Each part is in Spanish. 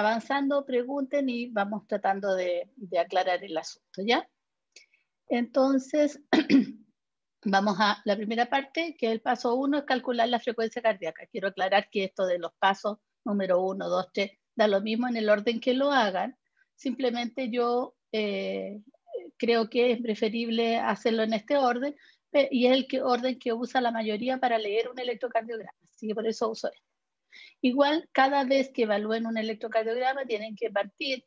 avanzando, pregunten y vamos tratando de, aclarar el asunto, ¿ya? Entonces, vamos a la primera parte, que es el paso uno es calcular la frecuencia cardíaca. Quiero aclarar que esto de los pasos número uno, dos, tres, da lo mismo en el orden que lo hagan. Simplemente yo eh, creo que es preferible hacerlo en este orden y es el que, orden que usa la mayoría para leer un electrocardiograma. Así que por eso uso esto. Igual, cada vez que evalúen un electrocardiograma, tienen que partir.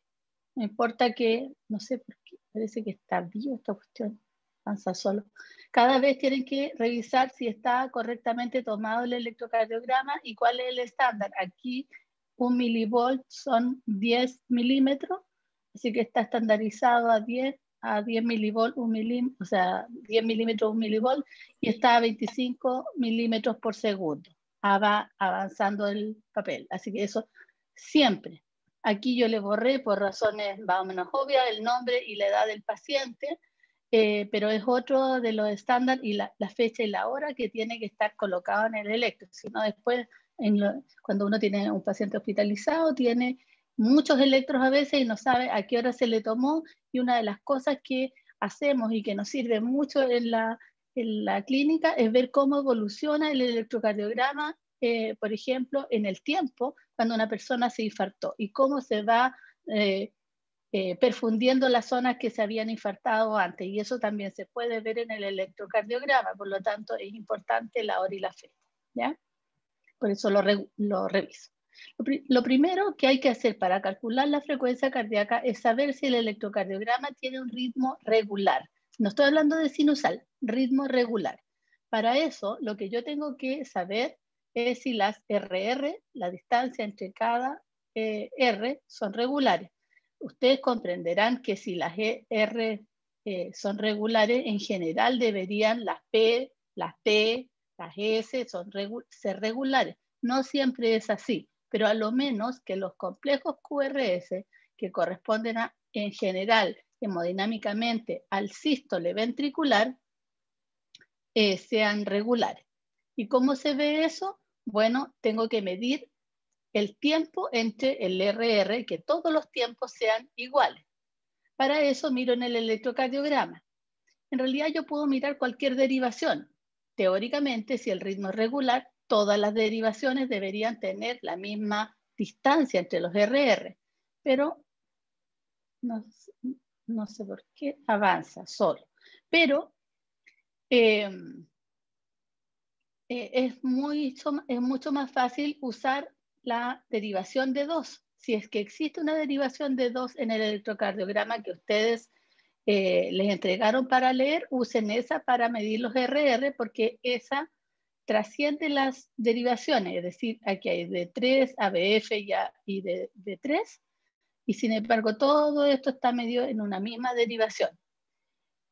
No importa que, no sé por qué, parece que está vivo esta cuestión, avanza solo. Cada vez tienen que revisar si está correctamente tomado el electrocardiograma y cuál es el estándar. Aquí, un milivolt son 10 milímetros, así que está estandarizado a 10 a 10 milivolt, un o sea, 10 milímetros, un milivolt, y está a 25 milímetros por segundo va avanzando el papel. Así que eso siempre. Aquí yo le borré por razones más o menos obvias el nombre y la edad del paciente, eh, pero es otro de los estándares y la, fecha y la hora que tiene que estar colocado en el electro. Si no, después, en cuando uno tiene un paciente hospitalizado, tiene muchos electros a veces y no sabe a qué hora se le tomó. Y una de las cosas que hacemos y que nos sirve mucho en la en la clínica es ver cómo evoluciona el electrocardiograma, eh, por ejemplo, en el tiempo, cuando una persona se infartó y cómo se va eh, eh, perfundiendo las zonas que se habían infartado antes. Y eso también se puede ver en el electrocardiograma, por lo tanto es importante la hora y la fecha. ¿ya? Por eso lo, reviso. lo primero que hay que hacer para calcular la frecuencia cardíaca es saber si el electrocardiograma tiene un ritmo regular no estoy hablando de sinusal, ritmo regular. Para eso, lo que yo tengo que saber es si las RR, la distancia entre cada eh, R, son regulares. Ustedes comprenderán que si las e R eh, son regulares, en general deberían las P, las T, las S ser regulares. No siempre es así, pero a lo menos que los complejos QRS que corresponden a, en general hemodinámicamente al sístole ventricular eh, sean regulares. ¿Y cómo se ve eso? Bueno, tengo que medir el tiempo entre el RR, que todos los tiempos sean iguales. Para eso miro en el electrocardiograma. En realidad yo puedo mirar cualquier derivación. Teóricamente, si el ritmo es regular, todas las derivaciones deberían tener la misma distancia entre los RR. Pero nos, no sé por qué, avanza solo. Pero eh, eh, es, mucho, más fácil usar la derivación de 2. Si es que existe una derivación de 2 en el electrocardiograma que ustedes eh, les entregaron para leer, usen esa para medir los RR porque esa trasciende las derivaciones, es decir, aquí hay de 3 ABF y, de 3 y sin embargo, todo esto está medio en una misma derivación.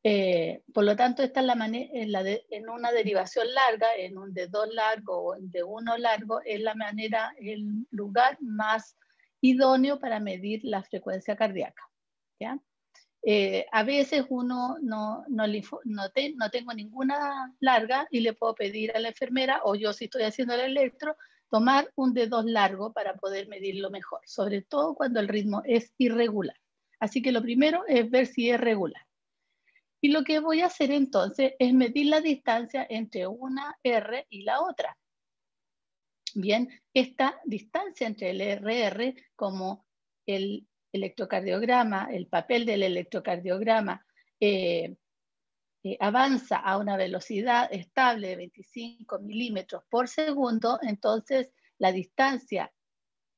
Eh, por lo tanto, está en, en, una derivación larga, en un de dos largo o en de uno largo, es la manera, el lugar más idóneo para medir la frecuencia cardíaca. ¿ya? Eh, a veces uno no, no, no tengo ninguna larga y le puedo pedir a la enfermera, o yo si estoy haciendo el electro, tomar un dedo largo para poder medirlo mejor, sobre todo cuando el ritmo es irregular. Así que lo primero es ver si es regular. Y lo que voy a hacer entonces es medir la distancia entre una R y la otra. Bien, esta distancia entre el RR como el electrocardiograma, el papel del electrocardiograma, eh, eh, avanza a una velocidad estable de 25 milímetros por segundo, entonces la distancia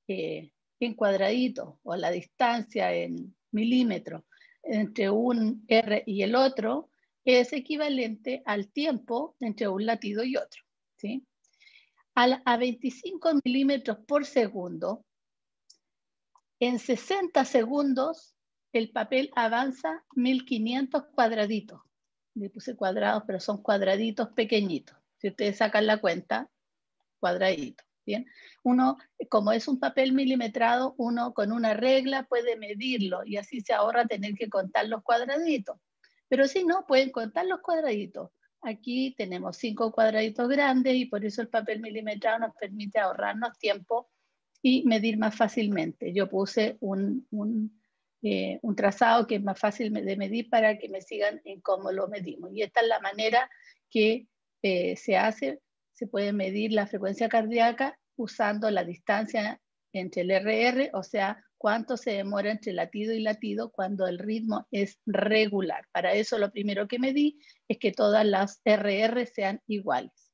eh, en cuadradito o la distancia en milímetros entre un R y el otro es equivalente al tiempo entre un latido y otro. ¿sí? A, a 25 milímetros por segundo, en 60 segundos el papel avanza 1500 cuadraditos le puse cuadrados, pero son cuadraditos pequeñitos. Si ustedes sacan la cuenta, cuadraditos. Bien, uno, como es un papel milimetrado, uno con una regla puede medirlo y así se ahorra tener que contar los cuadraditos. Pero si no, pueden contar los cuadraditos. Aquí tenemos cinco cuadraditos grandes y por eso el papel milimetrado nos permite ahorrarnos tiempo y medir más fácilmente. Yo puse un, un eh, un trazado que es más fácil de medir para que me sigan en cómo lo medimos. Y esta es la manera que eh, se hace, se puede medir la frecuencia cardíaca usando la distancia entre el RR, o sea, cuánto se demora entre latido y latido cuando el ritmo es regular. Para eso lo primero que medí es que todas las RR sean iguales.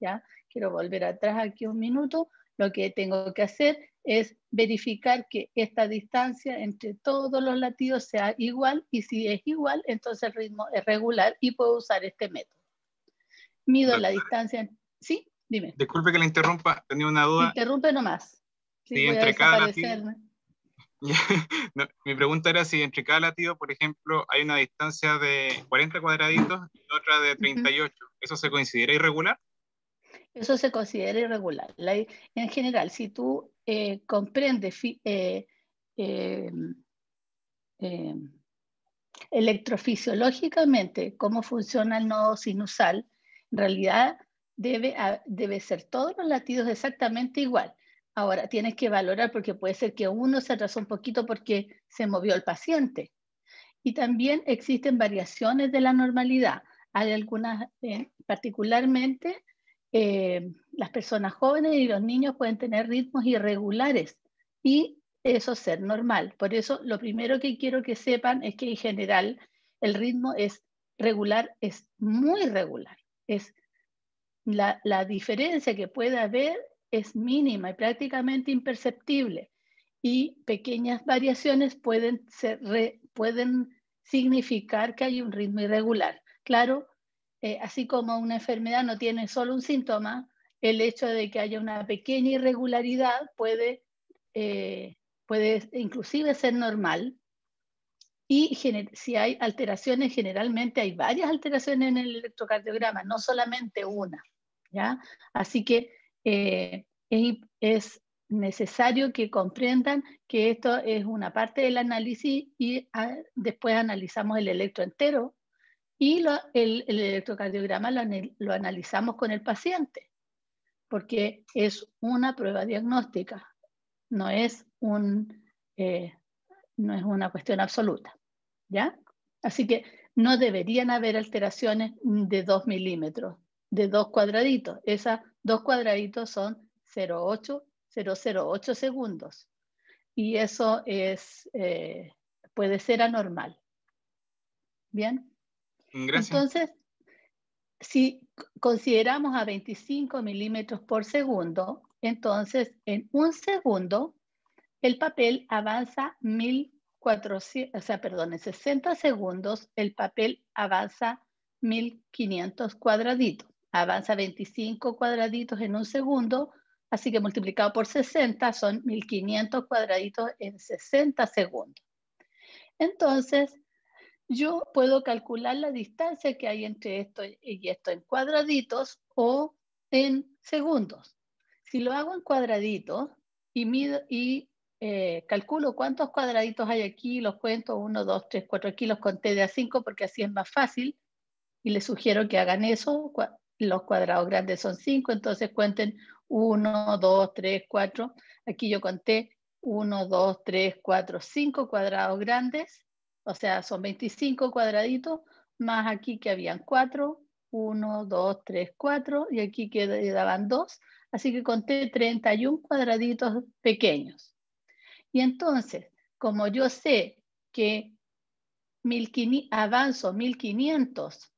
¿ya? Quiero volver atrás aquí un minuto. Lo que tengo que hacer es verificar que esta distancia entre todos los latidos sea igual y si es igual, entonces el ritmo es regular y puedo usar este método. Mido la distancia. Sí, dime. Disculpe que la interrumpa, tenía una duda. Interrumpe nomás. Sí, entre cada latido. mi pregunta era si entre cada latido, por ejemplo, hay una distancia de 40 cuadraditos y otra de 38. ¿Eso se considera irregular? eso se considera irregular. en general, si tú eh, comprendes eh, eh, electrofisiológicamente cómo funciona el nodo sinusal, en realidad debe, debe ser todos los latidos exactamente igual. Ahora, tienes que valorar porque puede ser que uno se atrasó un poquito porque se movió el paciente. Y también existen variaciones de la normalidad. Hay algunas, particularmente eh, las personas jóvenes y los niños pueden tener ritmos irregulares y eso ser normal. Por eso lo primero que quiero que sepan es que en general el ritmo es regular, es muy regular. Es la, diferencia que puede haber es mínima y prácticamente imperceptible. Y pequeñas variaciones pueden, pueden significar que hay un ritmo irregular. Claro, eh, así como una enfermedad no tiene solo un síntoma, el hecho de que haya una pequeña irregularidad puede, eh, puede inclusive ser normal. Y si hay alteraciones, generalmente hay varias alteraciones en el electrocardiograma, no solamente una. Así que eh, es, necesario que comprendan que esto es una parte del análisis y ah, después analizamos el electro entero y el, electrocardiograma lo, analizamos con el paciente, porque es una prueba diagnóstica, no es, un, eh, no es una cuestión absoluta. ¿ya? Así que no deberían haber alteraciones de 2 milímetros, de dos cuadraditos. Esas dos cuadraditos son 0,8, 008 segundos. Y eso es, eh, puede ser anormal. Bien. Entonces, si consideramos a 25 milímetros por segundo, entonces en un segundo el papel avanza 1400, o sea, perdón, en 60 segundos el papel avanza 1500 cuadraditos. Avanza 25 cuadraditos en un segundo, así que multiplicado por 60 son 1500 cuadraditos en 60 segundos. Entonces, yo puedo calcular la distancia que hay entre esto y esto en cuadraditos o en segundos. Si lo hago en cuadraditos y, y eh, calculo cuántos cuadraditos hay aquí, los cuento 1, 2, 3, 4, aquí los conté de a 5 porque así es más fácil y les sugiero que hagan eso. Los cuadrados grandes son 5, entonces cuenten 1, 2, 3, 4. Aquí yo conté 1, 2, 3, 4, 5 cuadrados grandes o sea, son 25 cuadraditos más aquí que habían 4, 1, 2, 3, 4 y aquí quedaban 2. Así que conté 31 cuadraditos pequeños. Y entonces, como yo sé que avanzo 1500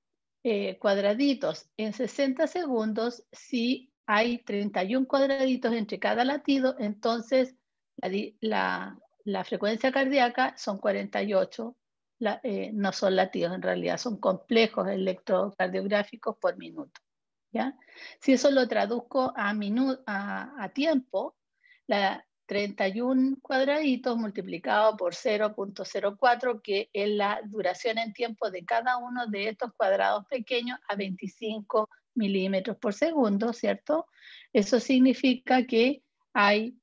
eh, cuadraditos en 60 segundos, si hay 31 cuadraditos entre cada latido, entonces la, la frecuencia cardíaca son 48, eh, no son latidos en realidad, son complejos electrocardiográficos por minuto. ¿ya? Si eso lo traduzco a, a, tiempo, la 31 cuadraditos multiplicado por 0.04, que es la duración en tiempo de cada uno de estos cuadrados pequeños a 25 milímetros por segundo, ¿cierto? Eso significa que hay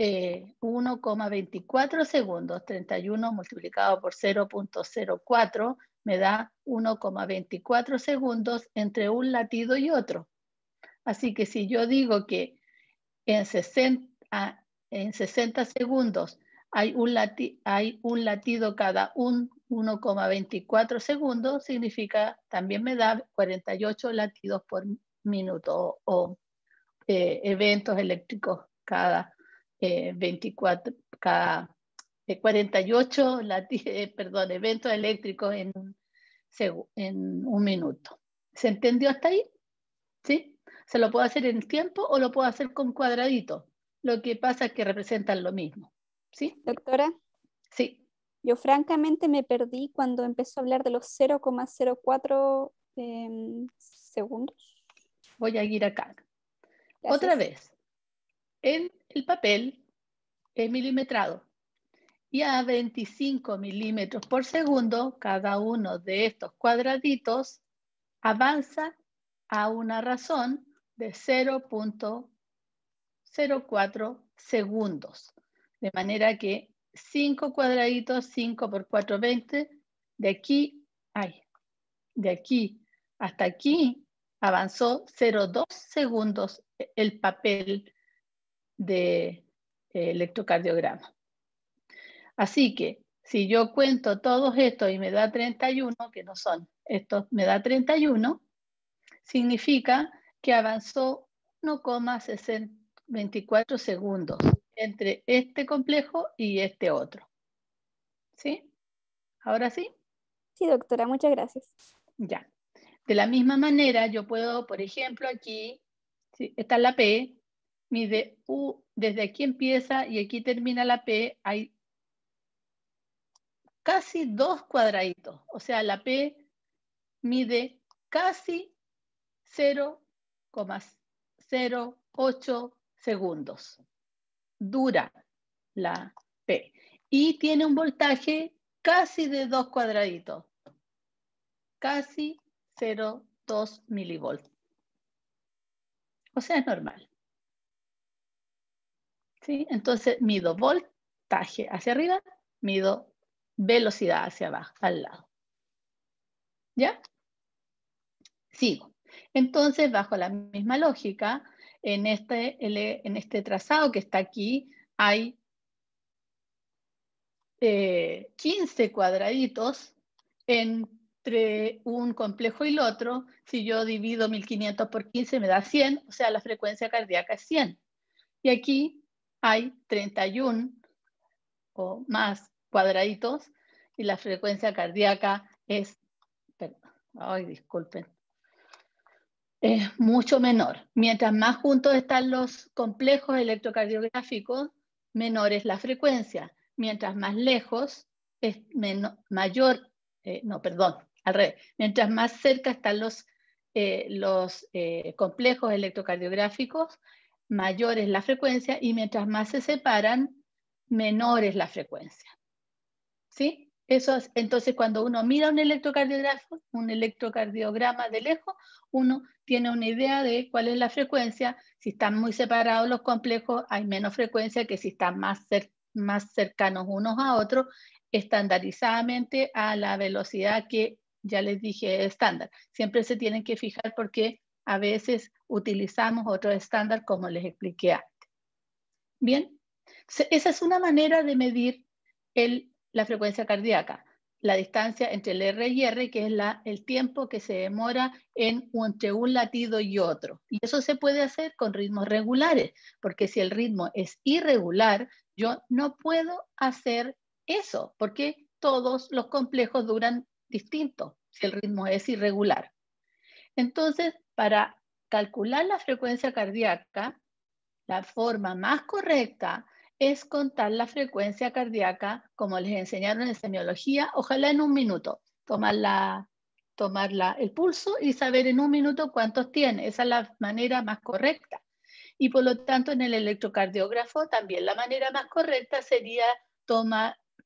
1,24 eh, segundos, 31 multiplicado por 0.04 me da 1,24 segundos entre un latido y otro. Así que si yo digo que en 60, ah, segundos hay un, latido cada 1,24 segundos, significa también me da 48 latidos por minuto o, eh, eventos eléctricos cada 24, 48 la, perdón, eventos eléctricos en, en un minuto. ¿Se entendió hasta ahí? ¿Sí? ¿Se lo puedo hacer en tiempo o lo puedo hacer con cuadradito? Lo que pasa es que representan lo mismo. ¿Sí? Doctora. Sí. Yo francamente me perdí cuando empezó a hablar de los 0,04 em, segundos. Voy a ir acá. Otra vez. En el papel es milimetrado y a 25 milímetros por segundo cada uno de estos cuadraditos avanza a una razón de 0.04 segundos. De manera que 5 cuadraditos, 5 por 4, 20, de aquí, hay, de aquí hasta aquí avanzó 0.2 segundos el papel de eh, electrocardiograma. Así que si yo cuento todos estos y me da 31, que no son, estos me da 31, significa que avanzó 1,24 segundos entre este complejo y este otro. ¿Sí? ¿Ahora sí? Sí, doctora, muchas gracias. Ya. De la misma manera, yo puedo, por ejemplo, aquí, esta está la P, mide U, desde aquí empieza y aquí termina la P, hay casi dos cuadraditos. O sea, la P mide casi 0,08 segundos. Dura la P. Y tiene un voltaje casi de dos cuadraditos. Casi 0,2 milivolts. O sea, es normal. Entonces mido voltaje hacia arriba, mido velocidad hacia abajo, al lado. ¿Ya? Sigo. Entonces, bajo la misma lógica, en este, en este trazado que está aquí hay 15 eh, cuadraditos entre un complejo y el otro. Si yo divido 1500 por 15 me da 100, o sea, la frecuencia cardíaca es 100. Y aquí hay 31 o más cuadraditos y la frecuencia cardíaca es, disculpen, es mucho menor. Mientras más juntos están los complejos electrocardiográficos, menor es la frecuencia. Mientras más lejos, es mayor, eh, no, perdón, al revés. Mientras más cerca están los, eh, los eh, complejos electrocardiográficos, mayor es la frecuencia y mientras más se separan, menor es la frecuencia. ¿Sí? Eso entonces, cuando uno mira un electrocardiograma, un electrocardiograma de lejos, uno tiene una idea de cuál es la frecuencia. Si están muy separados los complejos, hay menos frecuencia que si están más, más cercanos unos a otros, estandarizadamente a la velocidad que ya les dije estándar. Siempre se tienen que fijar porque a veces utilizamos otro estándar como les expliqué antes. Bien, esa es una manera de medir la frecuencia cardíaca, la distancia entre el R y R, que es el tiempo que se demora entre un latido y otro. Y eso se puede hacer con ritmos regulares, porque si el ritmo es irregular, yo no puedo hacer eso, porque todos los complejos duran distintos si el ritmo es irregular. Entonces, para calcular la frecuencia cardíaca, la forma más correcta es contar la frecuencia cardíaca, como les enseñaron en semiología, ojalá en un minuto. Tomar, el pulso y saber en un minuto cuántos tiene. Esa es la manera más correcta. Y por lo tanto, en el electrocardiógrafo también la manera más correcta sería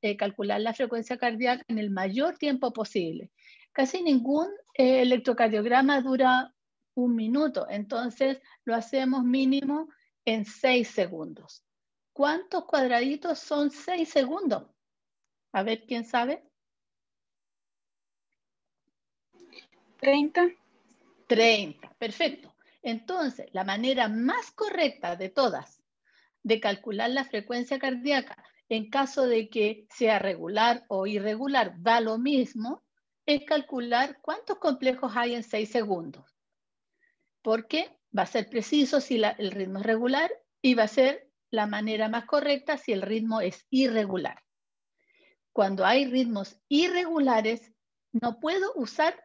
eh, calcular la frecuencia cardíaca en el mayor tiempo posible casi ningún eh, electrocardiograma dura un minuto, entonces lo hacemos mínimo en seis segundos. ¿Cuántos cuadraditos son seis segundos? A ver, ¿quién sabe? 30. 30, perfecto. Entonces, la manera más correcta de todas de calcular la frecuencia cardíaca en caso de que sea regular o irregular, da lo mismo, es calcular cuántos complejos hay en 6 segundos, porque va a ser preciso si el ritmo es regular y va a ser la manera más correcta si el ritmo es irregular. Cuando hay ritmos irregulares, no puedo usar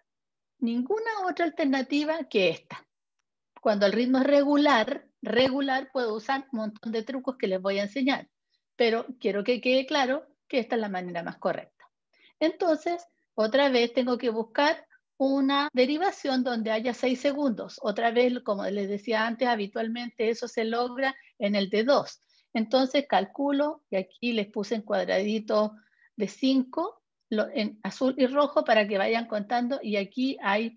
ninguna otra alternativa que esta. Cuando el ritmo es regular, regular puedo usar un montón de trucos que les voy a enseñar, pero quiero que quede claro que esta es la manera más correcta. Entonces, otra vez tengo que buscar una derivación donde haya 6 segundos. Otra vez, como les decía antes, habitualmente eso se logra en el de 2. Entonces calculo, y aquí les puse en cuadraditos de 5, en azul y rojo para que vayan contando, y aquí hay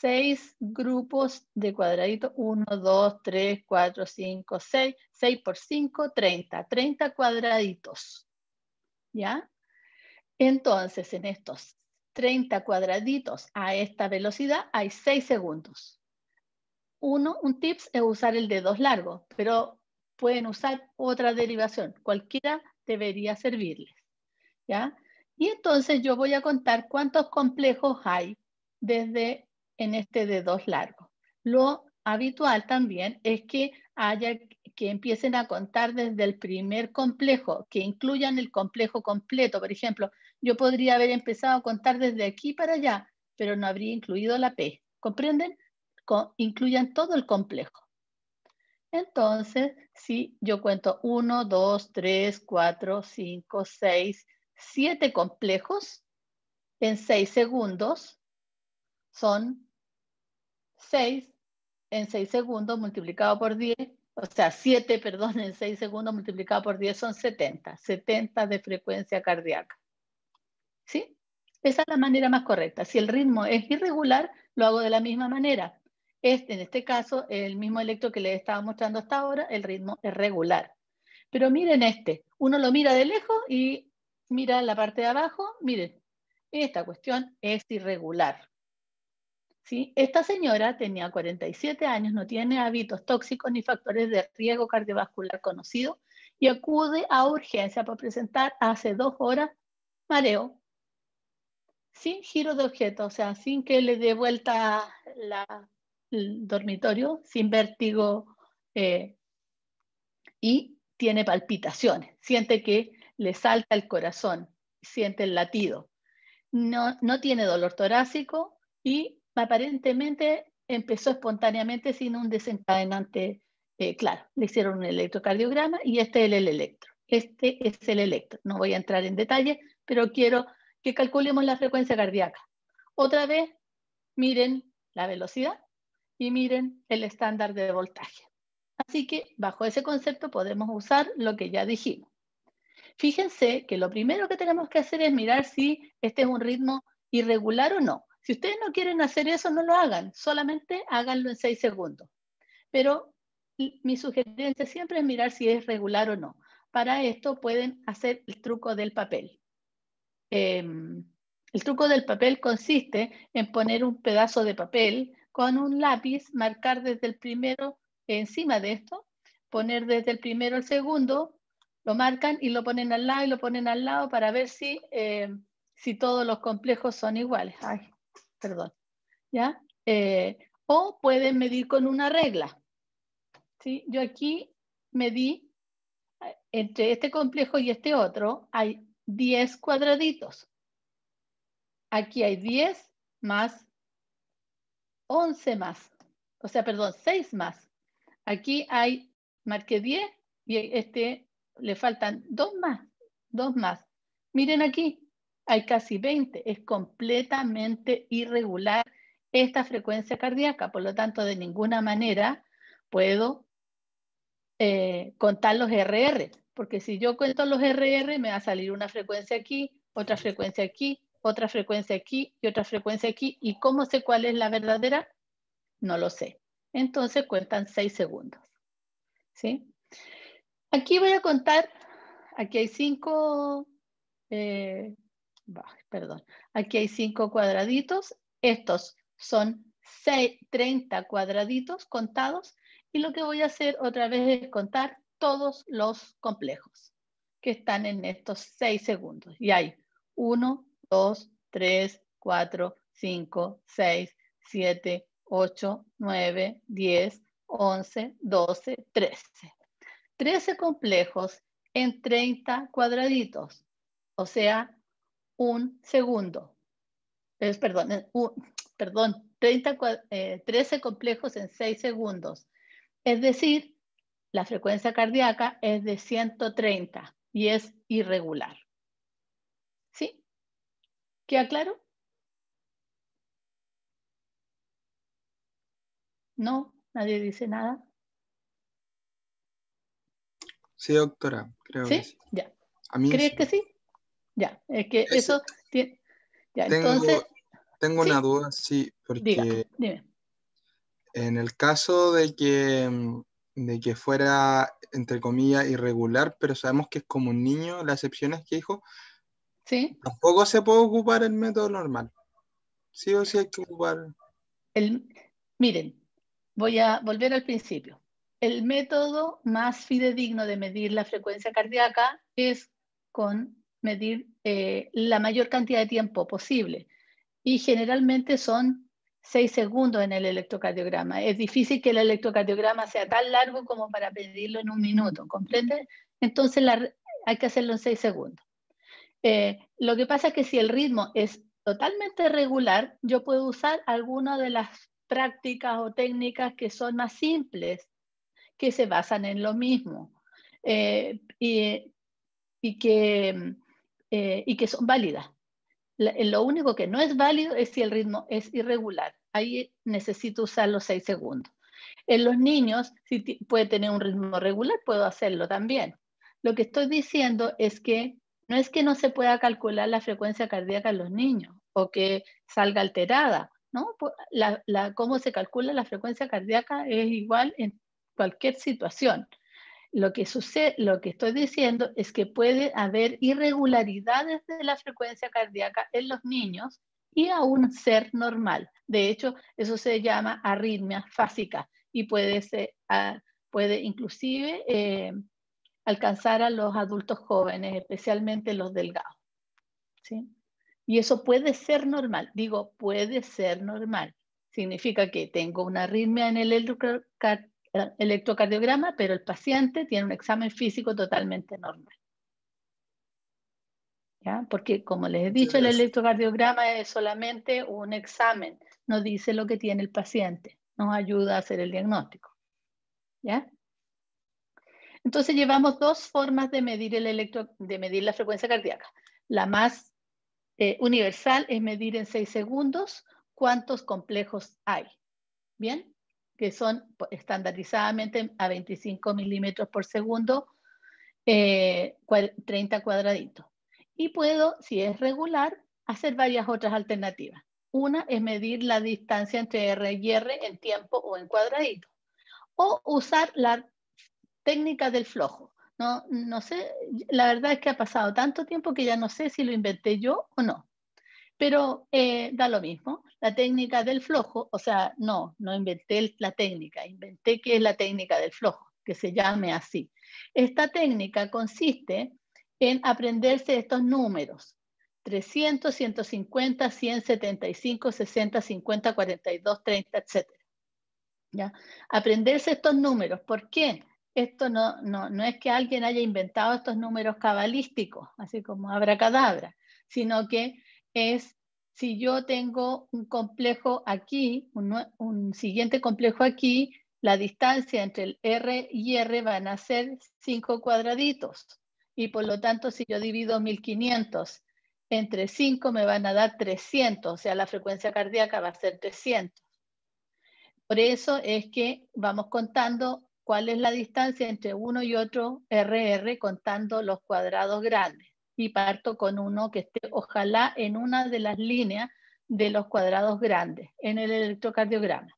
6 grupos de cuadraditos, 1, 2, 3, 4, 5, 6, 6 por 5, 30, 30 cuadraditos. ¿Ya? Entonces, en estos 30 cuadraditos a esta velocidad hay 6 segundos. Uno, un tips es usar el dedo largo, pero pueden usar otra derivación. Cualquiera debería servirles. ¿ya? Y entonces yo voy a contar cuántos complejos hay desde en este dedo largo. Lo habitual también es que haya que empiecen a contar desde el primer complejo, que incluyan el complejo completo. Por ejemplo, yo podría haber empezado a contar desde aquí para allá, pero no habría incluido la P. ¿Comprenden? incluyan todo el complejo. Entonces, si yo cuento 1, 2, 3, 4, 5, 6, 7 complejos en 6 segundos, son 6 en 6 segundos multiplicado por 10, o sea, 7, perdón, en 6 segundos multiplicado por 10 son 70, 70 de frecuencia cardíaca. ¿Sí? Esa es la manera más correcta. Si el ritmo es irregular, lo hago de la misma manera. Este, en este caso, el mismo electro que les estaba mostrando hasta ahora, el ritmo es regular. Pero miren este, uno lo mira de lejos y mira la parte de abajo, miren, esta cuestión es irregular. ¿Sí? Esta señora tenía 47 años, no tiene hábitos tóxicos ni factores de riesgo cardiovascular conocido y acude a urgencia para presentar hace dos horas mareo, sin giro de objeto, o sea, sin que le dé vuelta la, el dormitorio, sin vértigo eh, y tiene palpitaciones, siente que le salta el corazón, siente el latido. No, tiene dolor torácico y aparentemente empezó espontáneamente sin un desencadenante eh, claro. Le hicieron un electrocardiograma y este es el electro. Este es el electro. No voy a entrar en detalle, pero quiero que calculemos la frecuencia cardíaca. Otra vez, miren la velocidad y miren el estándar de voltaje. Así que bajo ese concepto podemos usar lo que ya dijimos. Fíjense que lo primero que tenemos que hacer es mirar si este es un ritmo irregular o no. Si ustedes no quieren hacer eso, no lo hagan, solamente háganlo en seis segundos. Pero mi sugerencia siempre es mirar si es regular o no. Para esto pueden hacer el truco del papel. Em, el truco del papel consiste en poner un pedazo de papel con un lápiz, marcar desde el primero encima de esto, poner desde el primero el segundo, lo marcan y lo ponen al lado y lo ponen al lado para ver si, em, si todos los complejos son iguales. Ay, perdón. ¿Ya? Eh, o pueden medir con una regla. ¿Sí? Yo aquí medí eh, entre este complejo y este otro, hay 10 cuadraditos. Aquí hay 10 más 11 más. O sea, perdón, 6 más. Aquí hay, marqué 10 y este le faltan 2 más. 2 más. Miren aquí, hay casi 20. Es completamente irregular esta frecuencia cardíaca. Por lo tanto, de ninguna manera puedo eh, contar los RR porque si yo cuento los RR me va a salir una frecuencia aquí, otra frecuencia aquí, otra frecuencia aquí y otra frecuencia aquí. ¿Y cómo sé cuál es la verdadera? No lo sé. Entonces cuentan 6 segundos. Aquí voy a contar, aquí hay 5, eh, perdón, aquí hay cinco cuadraditos. Estos son 30 cuadraditos contados. Y lo que voy a hacer otra vez es contar todos los complejos que están en estos seis segundos. Y hay 1, 2, 3, 4, 5, 6, 7, 8, 9, 10, 11, 12, 13. 13 complejos en 30 cuadraditos, o sea, un segundo. Es, perdón, un, perdón 30, 13 eh, complejos en 6 segundos. Es decir, la frecuencia cardíaca es de 130 y es irregular. ¿Sí? ¿Queda claro? ¿No? ¿Nadie dice nada? Sí, doctora, creo que sí. Ya. A ¿Crees que sí? Ya, es que eso... tengo, entonces... una duda, sí, porque... dime. En el caso de que mm, de que fuera, entre comillas, irregular, pero sabemos que es como un niño, la excepción es que dijo, ¿Sí? tampoco se puede ocupar el método normal. Sí o sí hay que ocupar. El, miren, voy a volver al principio. El método más fidedigno de medir la frecuencia cardíaca es con medir eh, la mayor cantidad de tiempo posible. Y generalmente son seis segundos en el electrocardiograma. Es difícil que el electrocardiograma sea tan largo como para pedirlo en un minuto, ¿comprende? Entonces hay que hacerlo en seis segundos. Eh, lo que pasa es que si el ritmo es totalmente regular, yo puedo usar alguna de las prácticas o técnicas que son más simples, que se basan en lo mismo eh, y, eh, y que son válidas. Lo único que no es válido es si el ritmo es irregular ahí necesito usar los seis segundos. En los niños, si puede tener un ritmo regular, puedo hacerlo también. Lo que estoy diciendo es que no es que no se pueda calcular la frecuencia cardíaca en los niños o que salga alterada, ¿no? la, cómo se calcula la frecuencia cardíaca es igual en cualquier situación. Lo que, sucede, lo que estoy diciendo es que puede haber irregularidades de la frecuencia cardíaca en los niños y a un ser normal. De hecho, eso se llama arritmia fásica y puede, ser, puede inclusive eh, alcanzar a los adultos jóvenes, especialmente los delgados. ¿sí? Y eso puede ser normal. Digo, puede ser normal. Significa que tengo una arritmia en el electrocardiograma, pero el paciente tiene un examen físico totalmente normal. Porque como les he dicho, el electrocardiograma es solamente un examen, nos dice lo que tiene el paciente, nos ayuda a hacer el diagnóstico. ¿ya? Entonces llevamos dos formas de medir, el electro, de medir la frecuencia cardíaca. La más eh, universal es medir en 6 segundos cuántos complejos hay. ¿Bien? Que son estandarizadamente a 25 milímetros por segundo, 30 eh, cuadraditos. Y puedo, si es regular, hacer varias otras alternativas. Una es medir la distancia entre R y R en tiempo o en cuadradito. O usar la técnica del flojo. No, no sé, la verdad es que ha pasado tanto tiempo que ya no sé si lo inventé yo o no. Pero eh, da lo mismo, la técnica del flojo, o sea, no, no inventé la técnica, inventé que es la técnica del flojo, que se llame así. Esta técnica consiste en aprenderse estos números. 300, 150, 175, 60, 50, 42, 30, etc. ¿Ya? Aprenderse estos números. ¿Por qué? Esto no, no, es que alguien haya inventado estos números cabalísticos, así como abracadabra, sino que es si yo tengo un complejo aquí, un, un siguiente complejo aquí, la distancia entre el R y R van a ser 5 cuadraditos y por lo tanto si yo divido 1500 entre 5 me van a dar 300, o sea, la frecuencia cardíaca va a ser 300. Por eso es que vamos contando cuál es la distancia entre uno y otro RR contando los cuadrados grandes. Y parto con uno que esté ojalá en una de las líneas de los cuadrados grandes en el electrocardiograma,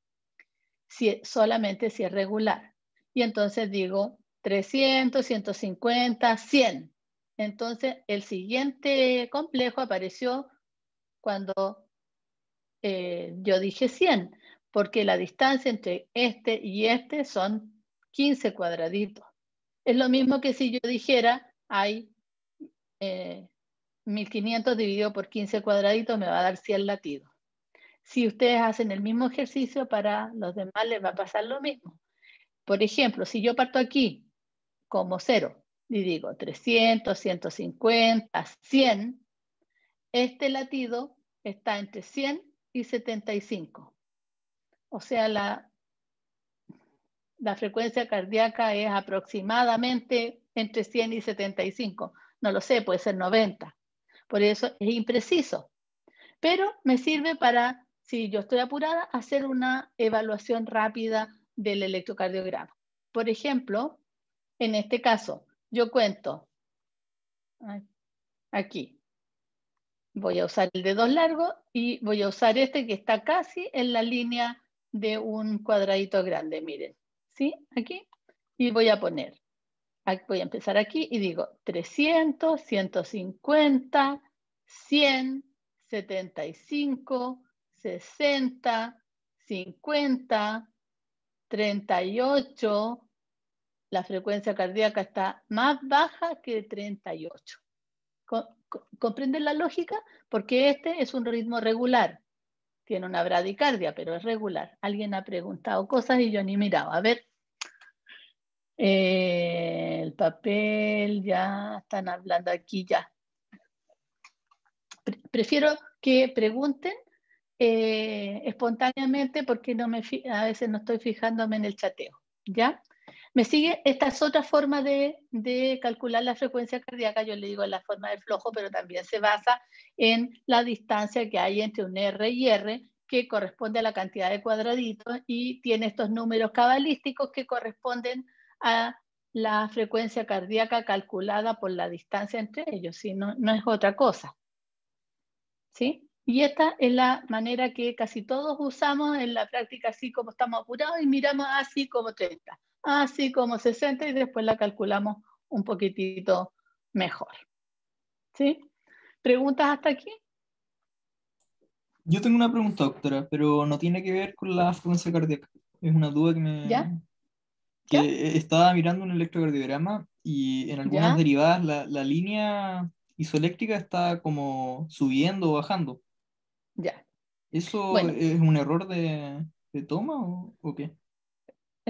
si, solamente si es regular. Y entonces digo 300, 150, 100. Entonces, el siguiente complejo apareció cuando eh, yo dije 100, porque la distancia entre este y este son 15 cuadraditos. Es lo mismo que si yo dijera, hay 1500 eh, dividido por 15 cuadraditos, me va a dar 100 latidos. Si ustedes hacen el mismo ejercicio, para los demás les va a pasar lo mismo. Por ejemplo, si yo parto aquí como cero. Y digo 300, 150, 100. Este latido está entre 100 y 75. O sea, la, la frecuencia cardíaca es aproximadamente entre 100 y 75. No lo sé, puede ser 90. Por eso es impreciso. Pero me sirve para, si yo estoy apurada, hacer una evaluación rápida del electrocardiograma. Por ejemplo, en este caso, yo cuento aquí. Voy a usar el dedo largo y voy a usar este que está casi en la línea de un cuadradito grande, miren. ¿Sí? Aquí. Y voy a poner, voy a empezar aquí y digo 300, 150, 100, 75, 60, 50, 38, la frecuencia cardíaca está más baja que 38. ¿Comprenden la lógica? Porque este es un ritmo regular. Tiene una bradicardia, pero es regular. Alguien ha preguntado cosas y yo ni miraba. A ver, eh, el papel, ya están hablando aquí, ya. Prefiero que pregunten eh, espontáneamente porque no me a veces no estoy fijándome en el chateo, ¿ya? Me sigue, esta es otra forma de, calcular la frecuencia cardíaca, yo le digo la forma de flojo, pero también se basa en la distancia que hay entre un R y R, que corresponde a la cantidad de cuadraditos, y tiene estos números cabalísticos que corresponden a la frecuencia cardíaca calculada por la distancia entre ellos, ¿sí? no, es otra cosa. ¿Sí? Y esta es la manera que casi todos usamos en la práctica, así como estamos apurados y miramos así como 30 así ah, como 60 y después la calculamos un poquitito mejor. ¿Sí? ¿Preguntas hasta aquí? Yo tengo una pregunta, doctora, pero no tiene que ver con la frecuencia cardíaca. Es una duda que me... ¿Ya? Que estaba mirando un electrocardiograma y en algunas derivadas la, línea isoeléctrica está como subiendo o bajando. Ya. ¿Eso es un error de, toma o, qué?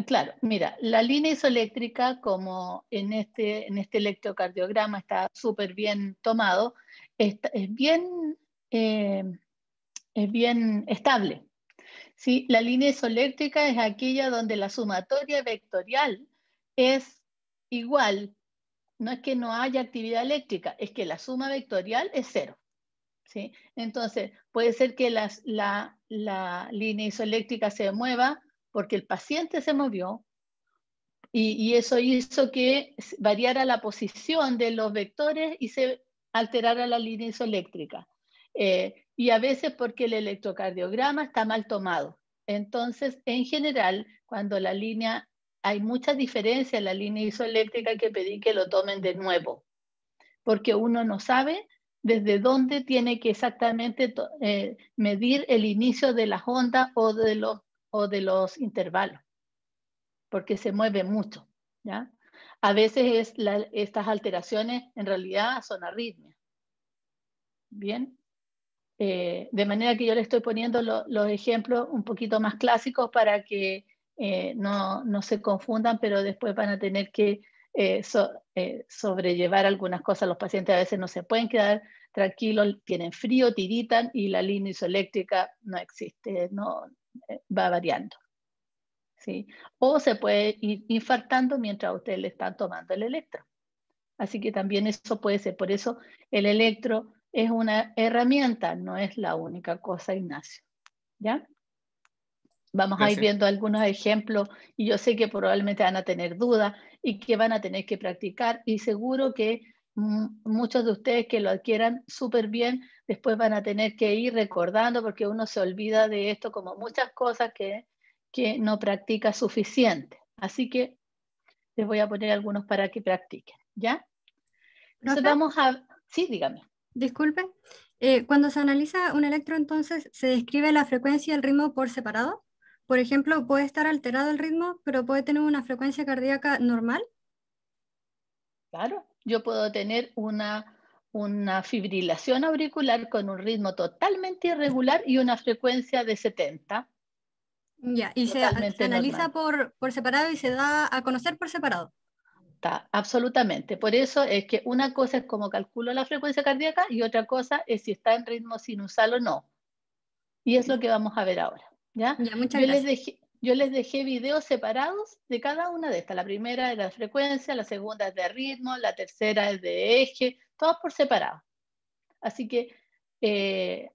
Eh, claro, mira, la línea isoeléctrica, como en este, este electrocardiograma está súper bien tomado, es, bien, eh, es bien estable. ¿sí? La línea isoeléctrica es aquella donde la sumatoria vectorial es igual, no es que no haya actividad eléctrica, es que la suma vectorial es cero. ¿sí? Entonces, puede ser que la, la línea isoeléctrica se mueva porque el paciente se movió y, eso hizo que variara la posición de los vectores y se alterara la línea isoeléctrica. Eh, y a veces porque el electrocardiograma está mal tomado. Entonces, en general, cuando la línea, hay mucha diferencia en la línea isoeléctrica que pedí que lo tomen de nuevo, porque uno no sabe desde dónde tiene que exactamente eh, medir el inicio de la onda o de los o de los intervalos, porque se mueve mucho. ¿ya? A veces es estas alteraciones en realidad son arritmias. Bien. Eh, de manera que yo le estoy poniendo los ejemplos un poquito más clásicos para que eh, no, se confundan, pero después van a tener que eh, sobrellevar algunas cosas. Los pacientes a veces no se pueden quedar tranquilos, tienen frío, tiritan y la línea isoeléctrica no existe, no, va variando. ¿sí? O se puede ir infartando mientras ustedes le están tomando el electro. Así que también eso puede ser. Por eso el electro es una herramienta, no es la única cosa, Ignacio. ¿Ya? Vamos a ir viendo algunos ejemplos y yo sé que probablemente van a tener dudas y que van a tener que practicar y seguro que mm, muchos de ustedes que lo adquieran súper bien después van a tener que ir recordando porque uno se olvida de esto como muchas cosas que, que no practica suficiente. Así que les voy a poner algunos para que practiquen, ¿ya? nos vamos a... Sí, dígame. Disculpe, eh, cuando se analiza un electro entonces, ¿se describe la frecuencia y el ritmo por separado? Por ejemplo, puede estar alterado el ritmo, pero puede tener una frecuencia cardíaca normal. Claro, yo puedo tener una una fibrilación auricular con un ritmo totalmente irregular y una frecuencia de 70. Ya, y se, analiza por, separado y se da a conocer por separado. Está, absolutamente. Por eso es que una cosa es cómo calculo la frecuencia cardíaca y otra cosa es si está en ritmo sinusal o no. Y es lo que vamos a ver ahora. ¿ya? yo, Les dejé, yo les dejé videos separados de cada una de estas. La primera es la frecuencia, la segunda es de ritmo, la tercera es de eje, todos por separado. Así que, eh,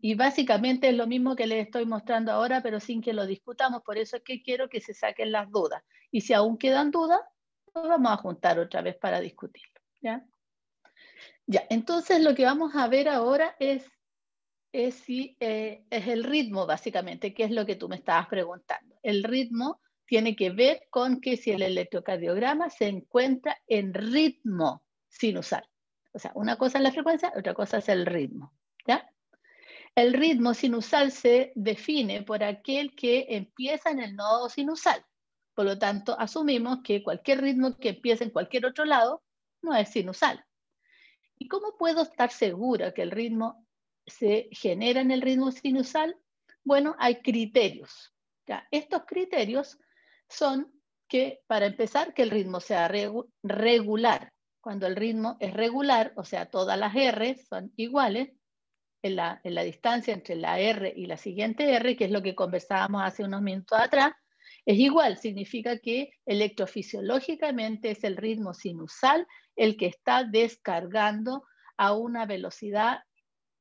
y básicamente es lo mismo que les estoy mostrando ahora, pero sin que lo discutamos, por eso es que quiero que se saquen las dudas. Y si aún quedan dudas, nos vamos a juntar otra vez para discutirlo. ¿ya? entonces lo que vamos a ver ahora es, eh, es el ritmo, básicamente, que es lo que tú me estabas preguntando. El ritmo tiene que ver con que si el electrocardiograma se encuentra en ritmo sinusal. O sea, una cosa es la frecuencia, otra cosa es el ritmo. ¿ya? El ritmo sinusal se define por aquel que empieza en el nodo sinusal. Por lo tanto, asumimos que cualquier ritmo que empiece en cualquier otro lado no es sinusal. ¿Y cómo puedo estar segura que el ritmo se genera en el ritmo sinusal? Bueno, hay criterios. Estos criterios son que, para empezar, que el ritmo sea regular, cuando el ritmo es regular, o sea, todas las R son iguales, en la, distancia entre la R y la siguiente R, que es lo que conversábamos hace unos minutos atrás, es igual, significa que electrofisiológicamente es el ritmo sinusal el que está descargando a una velocidad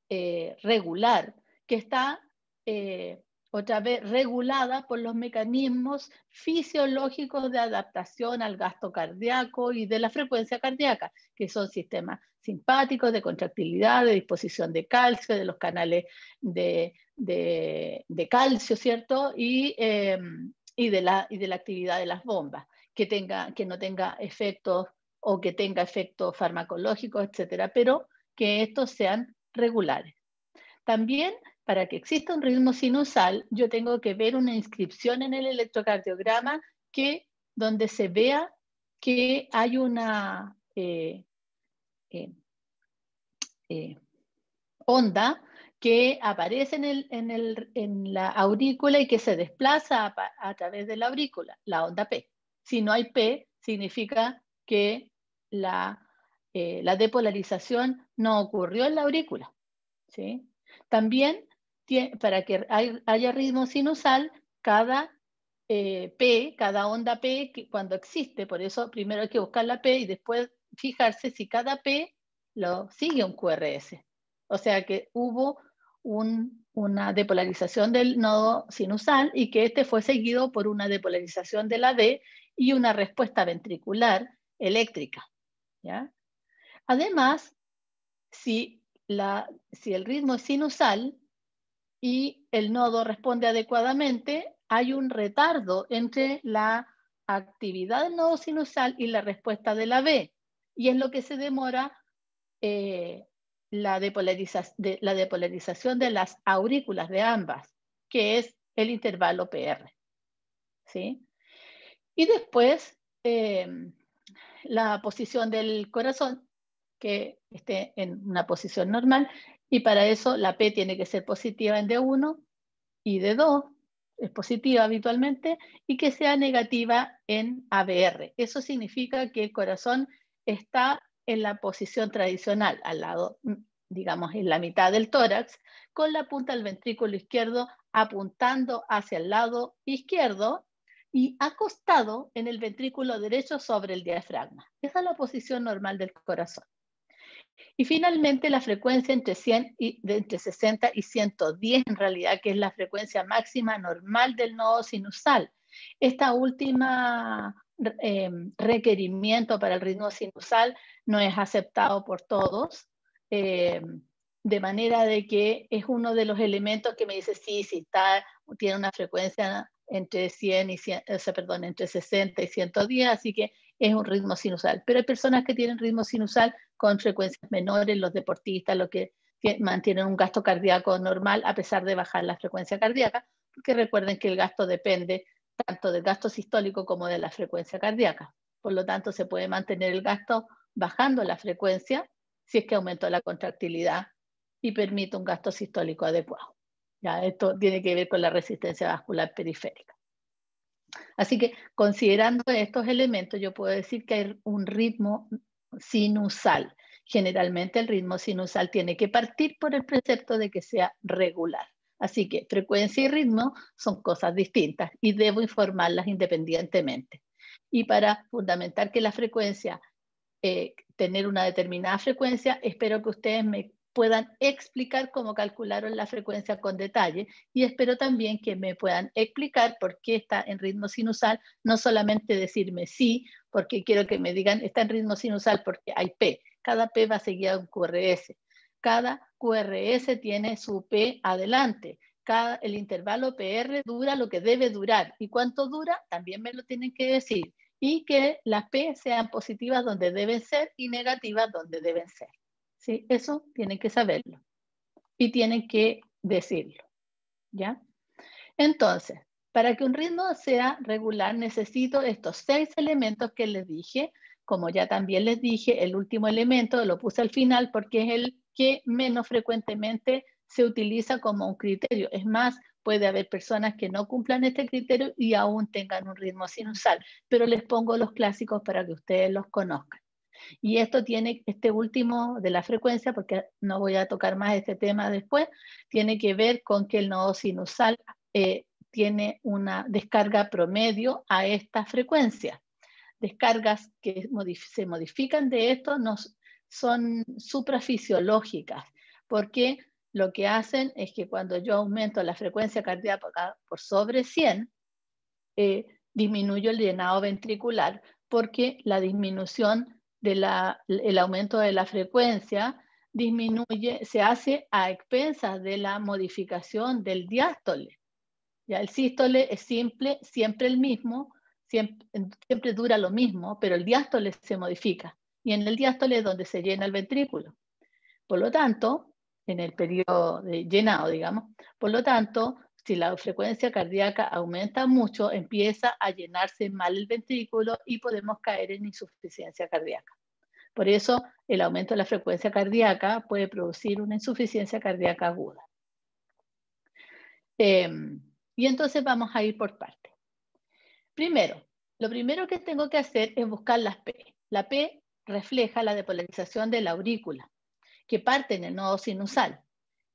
eh, regular, que está eh, otra vez regulada por los mecanismos fisiológicos de adaptación al gasto cardíaco y de la frecuencia cardíaca, que son sistemas simpáticos, de contractilidad, de disposición de calcio, de los canales de, calcio, ¿cierto? Y, em, de la, de la actividad de las bombas, que, tenga, que no tenga efectos o que tenga efectos farmacológicos, etcétera, pero que estos sean regulares. También para que exista un ritmo sinusal, yo tengo que ver una inscripción en el electrocardiograma que, donde se vea que hay una eh, eh, eh, onda que aparece en, la aurícula y que se desplaza a, través de la aurícula, la onda P. Si no hay P, significa que la, depolarización no ocurrió en la aurícula. ¿sí? También para que haya ritmo sinusal, cada eh, P, cada onda P, cuando existe, por eso primero hay que buscar la P y después fijarse si cada P lo sigue un QRS. O sea que hubo una depolarización del nodo sinusal y que este fue seguido por una depolarización de la D y una respuesta ventricular eléctrica. Además, si, si el ritmo es sinusal, y el nodo responde adecuadamente, hay un retardo entre la actividad del nodo sinusal y la respuesta de la B. Y es lo que se demora eh, la, depolarización de las aurículas de ambas, que es el intervalo PR. ¿Sí? Y después, eh, la posición del corazón, que esté en una posición normal, y para eso la P tiene que ser positiva en D1 y D2, es positiva habitualmente, y que sea negativa en ABR. Eso significa que el corazón está en la posición tradicional, al lado, mm, digamos, en la mitad del tórax, con la punta del ventrículo izquierdo apuntando hacia el lado izquierdo y acostado en el ventrículo derecho sobre el diafragma. Esa es la posición normal del corazón. Y finalmente la frecuencia entre, entre 60 y 110 en realidad, que es la frecuencia máxima normal del nodo sinusal. Esta última em, requerimiento para el ritmo sinusal no es aceptado por todos, em, de manera de que es uno de los elementos que me dice, sí, sí, está, tiene una frecuencia entre 100 y perdón, entre 60 y 110, así que es un ritmo sinusal. Pero hay personas que tienen ritmo sinusal con frecuencias menores, los deportistas, los que mantienen un gasto cardíaco normal a pesar de bajar la frecuencia cardíaca, porque recuerden que el gasto depende tanto del gasto sistólico como de la frecuencia cardíaca. Por lo tanto, se puede mantener el gasto bajando la frecuencia si es que aumentó la contractilidad y permite un gasto sistólico adecuado. Ya, esto tiene que ver con la resistencia vascular periférica. Así que considerando estos elementos, yo puedo decir que hay un ritmo sinusal. Generalmente el ritmo sinusal tiene que partir por el precepto de que sea regular. Así que frecuencia y ritmo son cosas distintas y debo informarlas independientemente. Y para fundamentar que la frecuencia, eh, tener una determinada frecuencia, espero que ustedes me puedan explicar cómo calcularon la frecuencia con detalle y espero también que me puedan explicar por qué está en ritmo sinusal, no solamente decirme sí, porque quiero que me digan está en ritmo sinusal porque hay P, cada P va seguida de un QRS, cada QRS tiene su P adelante, cada, el intervalo PR dura lo que debe durar y cuánto dura también me lo tienen que decir y que las P sean positivas donde deben ser y negativas donde deben ser. Eso tienen que saberlo y tienen que decirlo, ¿ya? Entonces, para que un ritmo sea regular necesito estos seis elementos que les dije, como ya también les dije, el último elemento lo puse al final porque es el que menos frecuentemente se utiliza como un criterio. Es más, puede haber personas que no cumplan este criterio y aún tengan un ritmo sinusal, pero les pongo los clásicos para que ustedes los conozcan. Y esto tiene, este último de la frecuencia, porque no voy a tocar más este tema después, tiene que ver con que el nodo sinusal eh, tiene una descarga promedio a esta frecuencia. Descargas que se modifican de esto nos, son suprafisiológicas, porque lo que hacen es que cuando yo aumento la frecuencia cardíaca por sobre 100, eh, disminuyo el llenado ventricular porque la disminución el aumento de la frecuencia disminuye, se hace a expensas de la modificación del diástole. Ya el sístole es simple, siempre el mismo, siempre, siempre dura lo mismo, pero el diástole se modifica. Y en el diástole es donde se llena el ventrículo. Por lo tanto, en el periodo de llenado, digamos, por lo tanto, si la frecuencia cardíaca aumenta mucho, empieza a llenarse mal el ventrículo y podemos caer en insuficiencia cardíaca. Por eso, el aumento de la frecuencia cardíaca puede producir una insuficiencia cardíaca aguda. Em, y entonces vamos a ir por partes. Primero, lo primero que tengo que hacer es buscar las P. La P refleja la depolarización de la aurícula, que parte en el nodo sinusal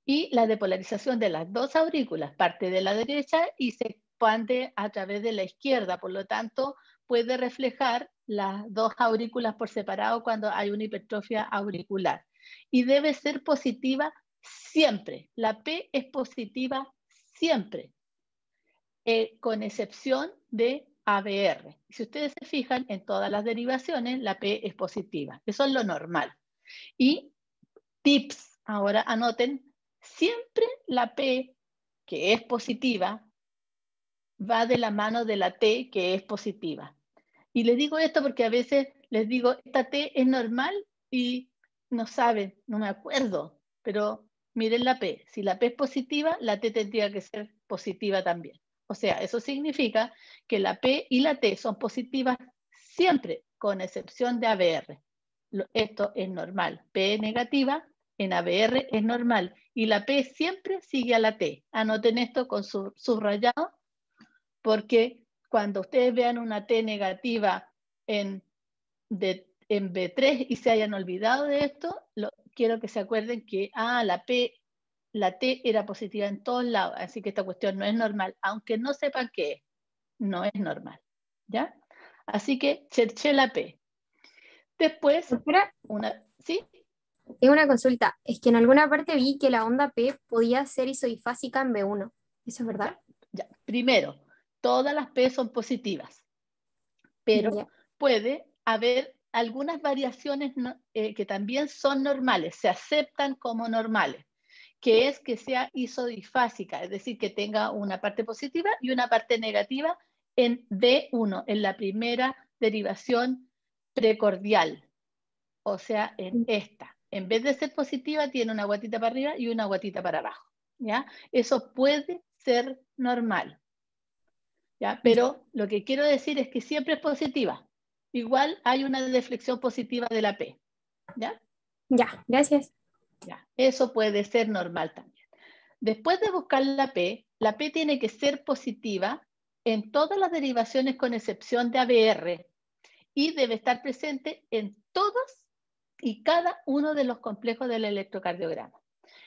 y la depolarización de las dos aurículas parte de la derecha y se expande a través de la izquierda, por lo tanto puede reflejar las dos aurículas por separado cuando hay una hipertrofia auricular. Y debe ser positiva siempre, la P es positiva siempre, eh, con excepción de ABR. Si ustedes se fijan en todas las derivaciones, la P es positiva, eso es lo normal. Y tips, ahora anoten, Siempre la P, que es positiva, va de la mano de la T, que es positiva. Y les digo esto porque a veces les digo, esta T es normal y no saben, no me acuerdo, pero miren la P. Si la P es positiva, la T tendría que ser positiva también. O sea, eso significa que la P y la T son positivas siempre, con excepción de ABR. Esto es normal. P negativa en ABR es normal y la P siempre sigue a la T. Anoten esto con subrayado, porque cuando ustedes vean una T negativa en, en B3 y se hayan olvidado de esto, quiero que se acuerden que ah, la P, la T era positiva en todos lados, así que esta cuestión no es normal, aunque no sepan qué no es normal. ¿Ya? Así que cherché la P. Después, una, ¿sí? Tengo una consulta. Es que en alguna parte vi que la onda P podía ser isodifásica en B1. ¿Eso es verdad? Primero, todas las P son positivas, pero puede haber algunas variaciones eh, que también son normales, se aceptan como normales, que es que sea isodifásica, es decir, que tenga una parte positiva y una parte negativa en b 1 en la primera derivación precordial, o sea, en mm. esta en vez de ser positiva, tiene una guatita para arriba y una guatita para abajo. ¿ya? Eso puede ser normal. ¿ya? Pero lo que quiero decir es que siempre es positiva. Igual hay una deflexión positiva de la P. ¿Ya? Ya, gracias. Ya, eso puede ser normal también. Después de buscar la P, la P tiene que ser positiva en todas las derivaciones con excepción de ABR y debe estar presente en todas y cada uno de los complejos del electrocardiograma.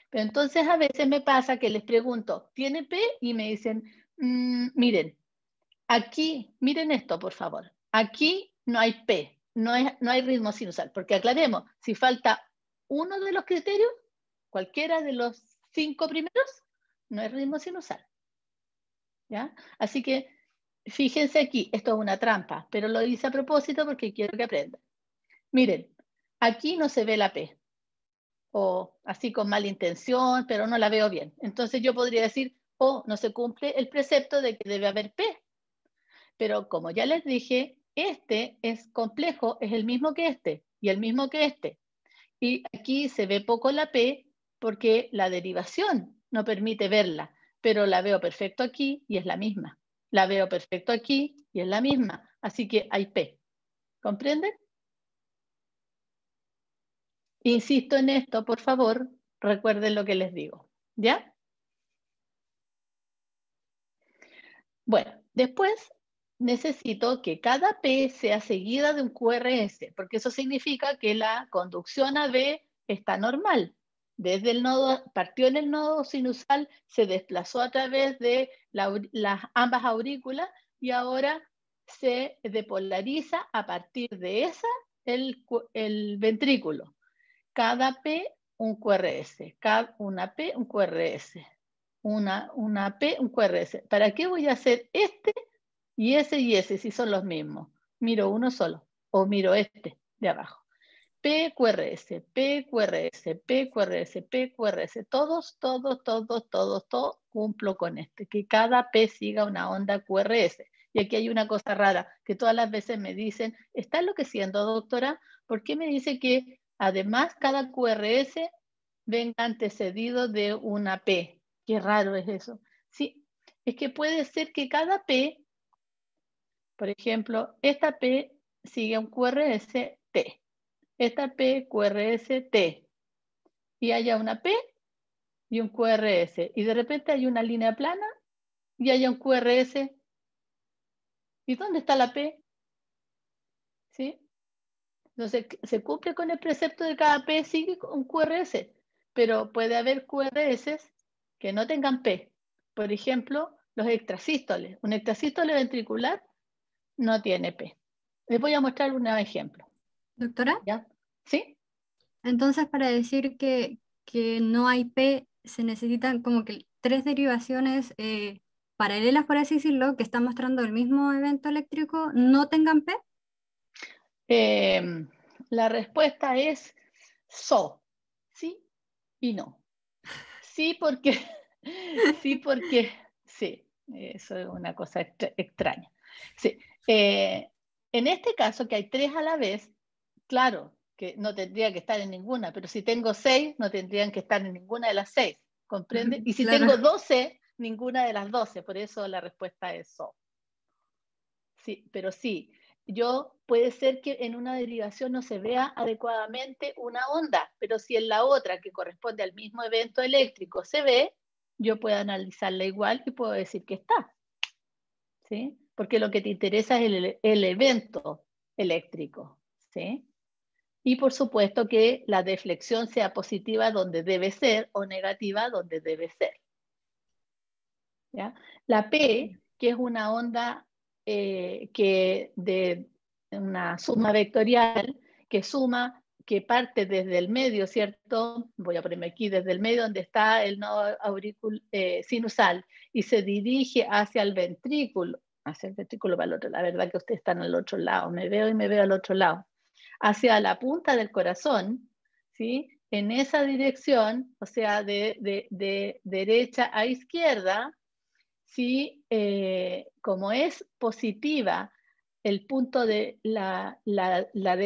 Pero entonces a veces me pasa que les pregunto, ¿tiene P? Y me dicen, mm, miren, aquí, miren esto, por favor. Aquí no hay P, no, es, no hay ritmo sinusal, porque aclaremos, si falta uno de los criterios, cualquiera de los cinco primeros, no hay ritmo sinusal. ¿Ya? Así que fíjense aquí, esto es una trampa, pero lo hice a propósito porque quiero que aprendan. Miren, aquí no se ve la P. O así con mala intención, pero no la veo bien. Entonces yo podría decir, oh, no se cumple el precepto de que debe haber P. Pero como ya les dije, este es complejo, es el mismo que este y el mismo que este. Y aquí se ve poco la P porque la derivación no permite verla, pero la veo perfecto aquí y es la misma. La veo perfecto aquí y es la misma. Así que hay P. ¿Comprenden? Insisto en esto, por favor, recuerden lo que les digo. ¿Ya? Bueno, después necesito que cada P sea seguida de un QRS, porque eso significa que la conducción AB está normal. Desde el nodo, partió en el nodo sinusal, se desplazó a través de las ambas aurículas y ahora se depolariza a partir de esa el ventrículo cada P un QRS, cada, una P un QRS, una, una P un QRS. ¿Para qué voy a hacer este y ese y ese si son los mismos? Miro uno solo o miro este de abajo. P, P, P, QRS. P, PQRS, todos, todos, todos, todos, todos cumplo con este, que cada P siga una onda QRS. Y aquí hay una cosa rara, que todas las veces me dicen, ¿está enloqueciendo, doctora? ¿Por qué me dice que Además, cada QRS venga antecedido de una P. Qué raro es eso. Sí, es que puede ser que cada P, por ejemplo, esta P sigue un QRS T. Esta P, QRS T. Y haya una P y un QRS. Y de repente hay una línea plana y haya un QRS. ¿Y dónde está la P? ¿Sí? no se cumple con el precepto de cada P, sigue con QRS, pero puede haber QRS que no tengan P. Por ejemplo, los extrasístoles. Un extrasístole ventricular no tiene P. Les voy a mostrar un ejemplo. Doctora. ¿Ya? ¿Sí? Entonces, para decir que, que no hay P, se necesitan como que tres derivaciones eh, paralelas, por así decirlo, que están mostrando el mismo evento eléctrico, no tengan P. Em, la respuesta es so, sí y no. Sí porque, sí porque, sí, eso es una cosa extraña. Sí. Eh, en este caso, que hay tres a la vez, claro, que no tendría que estar en ninguna, pero si tengo seis, no tendrían que estar en ninguna de las seis, ¿comprende? Y si tengo doce, ninguna de las doce, por eso la respuesta es so. Sí, pero sí, yo puede ser que en una derivación no se vea adecuadamente una onda, pero si en la otra que corresponde al mismo evento eléctrico se ve, yo puedo analizarla igual y puedo decir que está. ¿Sí? Porque lo que te interesa es el, evento eléctrico. ¿Sí? Y por supuesto que la deflexión sea positiva donde debe ser o negativa donde debe ser. ¿Ya? La P, que es una onda eh, que de una suma vectorial que suma, que parte desde el medio, ¿cierto? Voy a ponerme aquí desde el medio donde está el nodo auricul eh, sinusal y se dirige hacia el ventrículo, hacia el ventrículo para el otro. La verdad que ustedes están al otro lado, me veo y me veo al otro lado. Hacia la punta del corazón, ¿sí? En esa dirección, o sea, de, de derecha a izquierda, si, eh, como es positiva, el punto de la, la, la,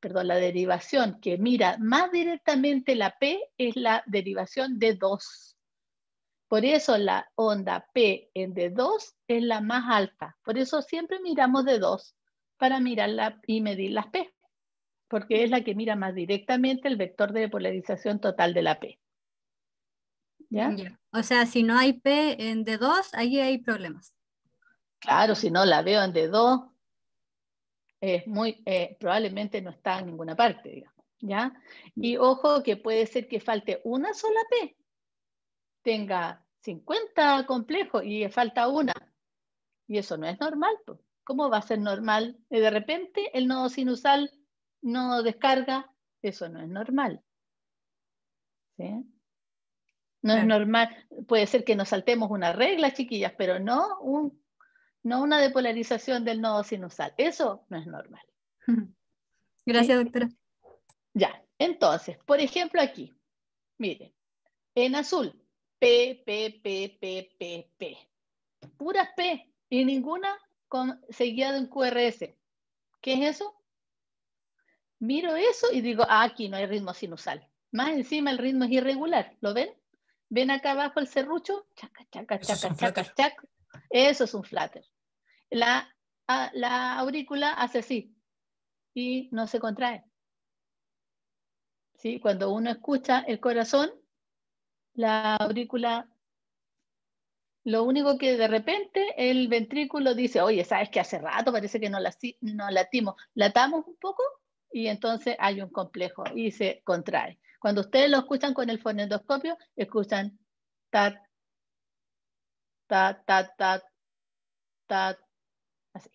perdón, la derivación que mira más directamente la P es la derivación de 2. Por eso la onda P en D2 es la más alta. Por eso siempre miramos de 2 para mirarla y medir las P, porque es la que mira más directamente el vector de polarización total de la P. O sea, si no hay P en D2, ahí hay problemas. Claro, si no la veo en D2, es muy, eh, probablemente no está en ninguna parte, ¿ya? Y ojo que puede ser que falte una sola P, tenga 50 complejos y falta una, y eso no es normal, ¿Cómo va a ser normal? De repente el nodo sinusal no descarga, eso no es normal. ¿Sí? No es normal, puede ser que nos saltemos una regla, chiquillas, pero no, un, no una depolarización del nodo sinusal. Eso no es normal. Gracias, doctora. Ya, entonces, por ejemplo aquí, miren, en azul, P, P, P, P, P, P. Puras P y ninguna con, seguida de un QRS. ¿Qué es eso? Miro eso y digo, ah, aquí no hay ritmo sinusal. Más encima el ritmo es irregular, ¿lo ven? ¿Ven acá abajo el serrucho? Chaca, chaca, Eso chaca, chaca, Eso es un flater. La, aurícula hace así y no se contrae. ¿Sí? Cuando uno escucha el corazón, la aurícula, lo único que de repente el ventrículo dice, oye, ¿sabes que hace rato parece que no, no latimos? Latamos un poco y entonces hay un complejo y se contrae. Cuando ustedes lo escuchan con el fonendoscopio, escuchan tat, tat, tat, tat, así.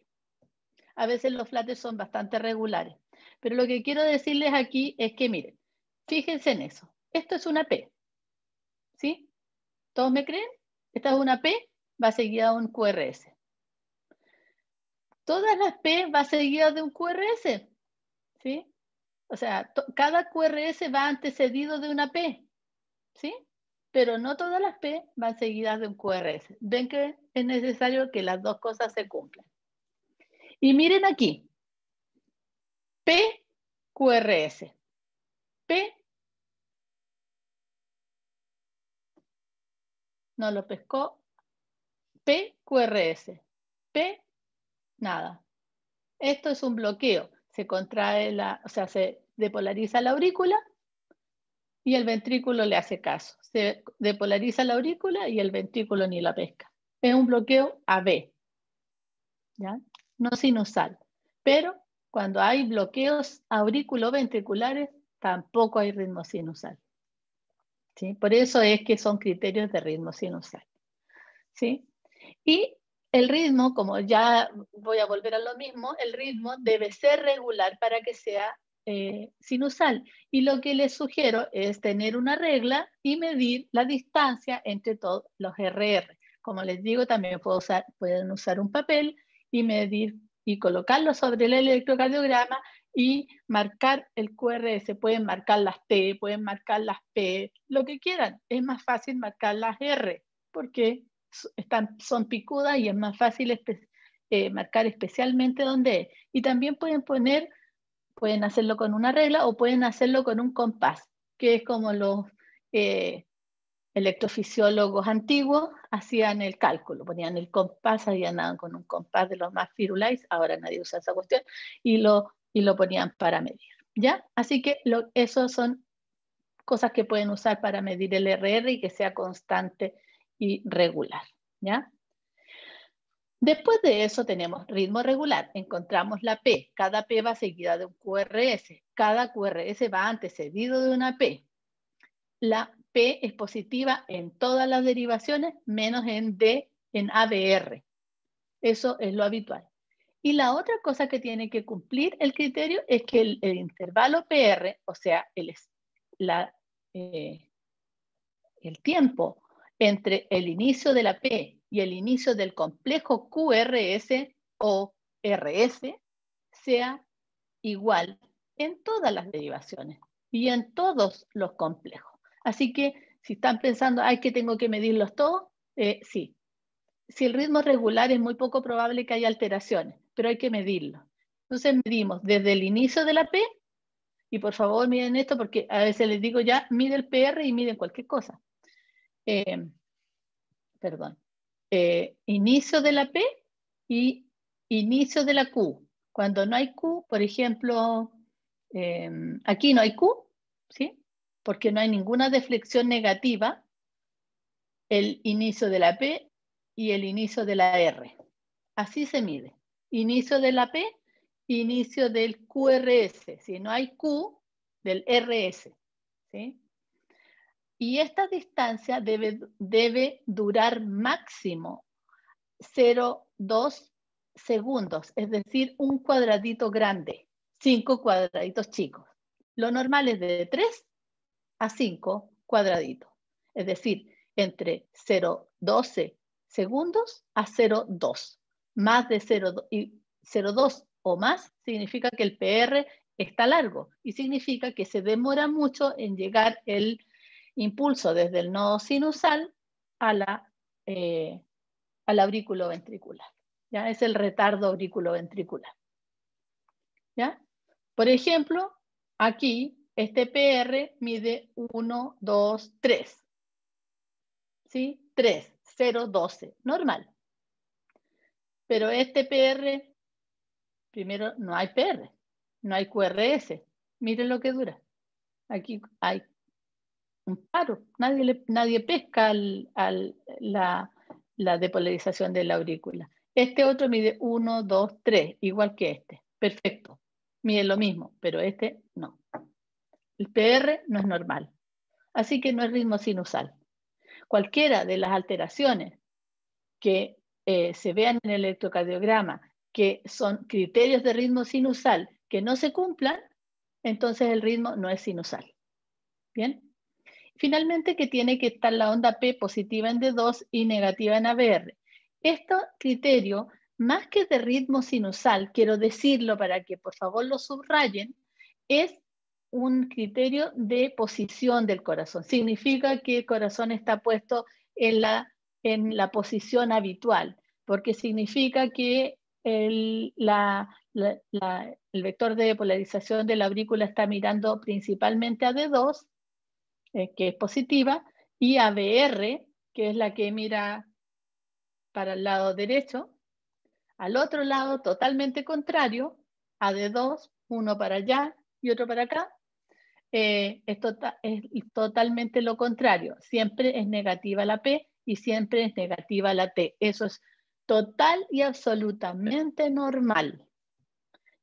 A veces los flates son bastante regulares. Pero lo que quiero decirles aquí es que, miren, fíjense en eso. Esto es una P. ¿Sí? ¿Todos me creen? Esta es una P, va seguida de un QRS. Todas las P va seguida de un QRS. ¿Sí? O sea, cada QRS va antecedido de una P, ¿sí? Pero no todas las P van seguidas de un QRS. Ven que es necesario que las dos cosas se cumplan. Y miren aquí, P, QRS. P, no lo pescó, P, QRS. P, nada. Esto es un bloqueo se contrae la, o sea, se depolariza la aurícula y el ventrículo le hace caso. Se depolariza la aurícula y el ventrículo ni la pesca. Es un bloqueo AB, ¿ya? no sinusal. Pero cuando hay bloqueos auriculoventriculares, tampoco hay ritmo sinusal. ¿Sí? Por eso es que son criterios de ritmo sinusal. ¿Sí? Y el ritmo, como ya voy a volver a lo mismo, el ritmo debe ser regular para que sea eh, sinusal. Y lo que les sugiero es tener una regla y medir la distancia entre todos los RR. Como les digo, también pueden usar un papel y medir y colocarlo sobre el electrocardiograma y marcar el QRS. Pueden marcar las T, pueden marcar las P, lo que quieran. Es más fácil marcar las R porque están, son picudas y es más fácil eh, marcar especialmente donde es. Y también pueden poner Pueden hacerlo con una regla o pueden hacerlo con un compás, que es como los eh, electrofisiólogos antiguos hacían el cálculo, ponían el compás, nada con un compás de los más firulais, ahora nadie usa esa cuestión, y lo, y lo ponían para medir. ¿Ya? Así que esas son cosas que pueden usar para medir el RR y que sea constante y regular. ¿Ya? Después de eso tenemos ritmo regular, encontramos la P, cada P va seguida de un QRS, cada QRS va antecedido de una P. La P es positiva en todas las derivaciones menos en D, en ABR. Eso es lo habitual. Y la otra cosa que tiene que cumplir el criterio es que el, intervalo PR, o sea, el, eh, el tiempo entre el inicio de la P y el inicio del complejo QRS o RS sea igual en todas las derivaciones y en todos los complejos. Así que si están pensando, ay, que tengo que medirlos todos, eh, sí. Si el ritmo es regular es muy poco probable que haya alteraciones, pero hay que medirlo. Entonces medimos desde el inicio de la P, y por favor miren esto porque a veces les digo ya, mide el PR y miden cualquier cosa. Eh, perdón. Eh, inicio de la P y inicio de la Q. Cuando no hay Q, por ejemplo, em, aquí no hay Q, ¿sí? porque no hay ninguna deflexión negativa, el inicio de la P y el inicio de la R. Así se mide. Inicio de la P, inicio del QRS. Si no hay Q, del RS. ¿sí? Y esta distancia debe, debe durar máximo 0,2 segundos, es decir, un cuadradito grande, cinco cuadraditos chicos. Lo normal es de 3 a 5 cuadraditos, es decir, entre 0,12 segundos a 0,2. Más de 0,2 o más significa que el PR está largo y significa que se demora mucho en llegar el impulso desde el nodo sinusal a la, eh, al aurículo ventricular. ¿ya? Es el retardo aurículo ventricular. Por ejemplo, aquí este PR mide 1, 2, 3. ¿Sí? 3, 0, 12, normal. Pero este PR, primero no hay PR, no hay QRS. Miren lo que dura. Aquí hay un paro. Nadie, nadie pesca al, al, la, la, depolarización de la aurícula. Este otro mide 1, 2, 3, igual que este. Perfecto. Mide lo mismo, pero este no. El PR no es normal. Así que no es ritmo sinusal. Cualquiera de las alteraciones que eh, se vean en el electrocardiograma, que son criterios de ritmo sinusal que no se cumplan, entonces el ritmo no es sinusal. ¿Bien? Finalmente, que tiene que estar la onda P positiva en D2 y negativa en ABR. Este criterio, más que de ritmo sinusal, quiero decirlo para que por favor lo subrayen, es un criterio de posición del corazón. Significa que el corazón está puesto en la, en la posición habitual, porque significa que el, el vector de polarización de la aurícula está mirando principalmente a D2 eh, que es positiva, y ABR, que es la que mira para el lado derecho, al otro lado totalmente contrario, AD2, uno para allá y otro para acá, eh, tota-, es totalmente lo contrario. Siempre es negativa la P y siempre es negativa la T. Eso es total y absolutamente normal.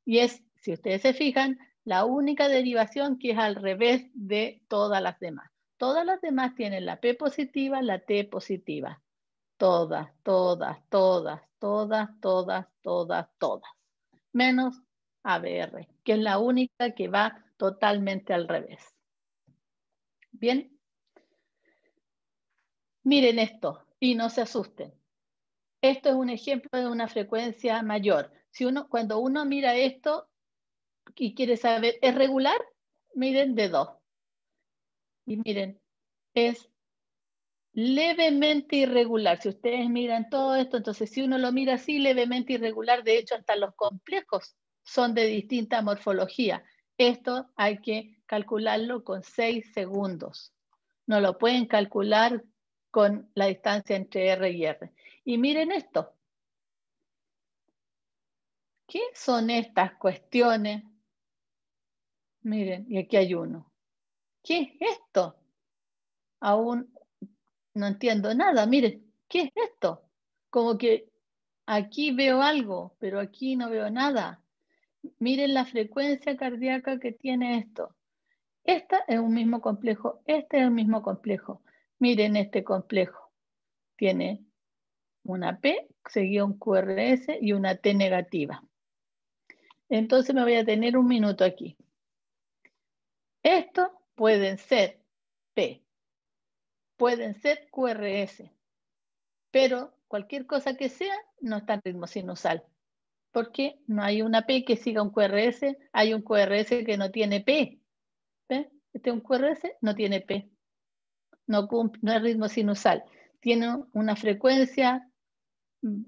Y es, si ustedes se fijan, la única derivación que es al revés de todas las demás. Todas las demás tienen la P positiva, la T positiva. Todas, todas, todas, todas, todas, todas, todas. Menos ABR, que es la única que va totalmente al revés. Bien. Miren esto y no se asusten. Esto es un ejemplo de una frecuencia mayor. Si uno, cuando uno mira esto, y quiere saber, ¿es regular? Miren, de dos. Y miren, es levemente irregular. Si ustedes miran todo esto, entonces si uno lo mira así, levemente irregular, de hecho hasta los complejos son de distinta morfología. Esto hay que calcularlo con 6 segundos. No lo pueden calcular con la distancia entre R y R. Y miren esto. ¿Qué son estas cuestiones? Miren, y aquí hay uno. ¿Qué es esto? Aún no entiendo nada. Miren, ¿qué es esto? Como que aquí veo algo, pero aquí no veo nada. Miren la frecuencia cardíaca que tiene esto. Este es un mismo complejo, este es el mismo complejo. Miren este complejo. Tiene una P, seguido un QRS y una T negativa. Entonces me voy a tener un minuto aquí. Estos pueden ser P, pueden ser QRS, pero cualquier cosa que sea no está en ritmo sinusal, porque no hay una P que siga un QRS, hay un QRS que no tiene P. Este es un QRS, no tiene P, no, cumple, es ritmo sinusal, tiene una frecuencia mm,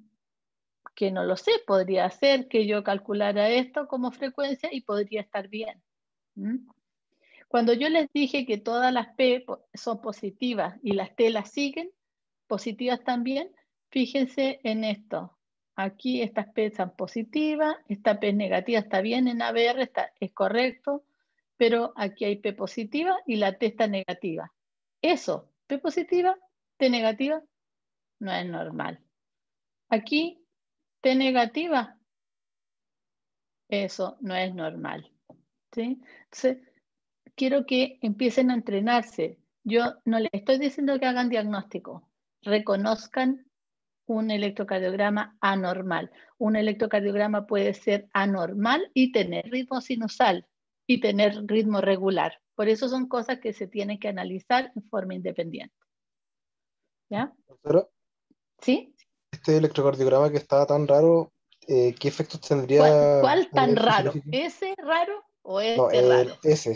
que no lo sé, podría ser que yo calculara esto como frecuencia y podría estar bien. Cuando yo les dije que todas las P son positivas y las T las siguen, positivas también, fíjense en esto. Aquí estas P son positivas, esta P es negativa, está bien en ABR, está, es correcto, pero aquí hay P positiva y la T está negativa. Eso, P positiva, T negativa, no es normal. Aquí, T negativa, eso no es normal. ¿sí? quiero que empiecen a entrenarse. Yo no les estoy diciendo que hagan diagnóstico, reconozcan un electrocardiograma anormal. Un electrocardiograma puede ser anormal y tener ritmo sinusal y tener ritmo regular. Por eso son cosas que se tienen que analizar en forma independiente. ¿Ya? ¿Sí? Este electrocardiograma que estaba tan raro, eh, ¿qué efectos tendría? ¿Cuál, tan raro? ¿Ese raro o este raro? ese.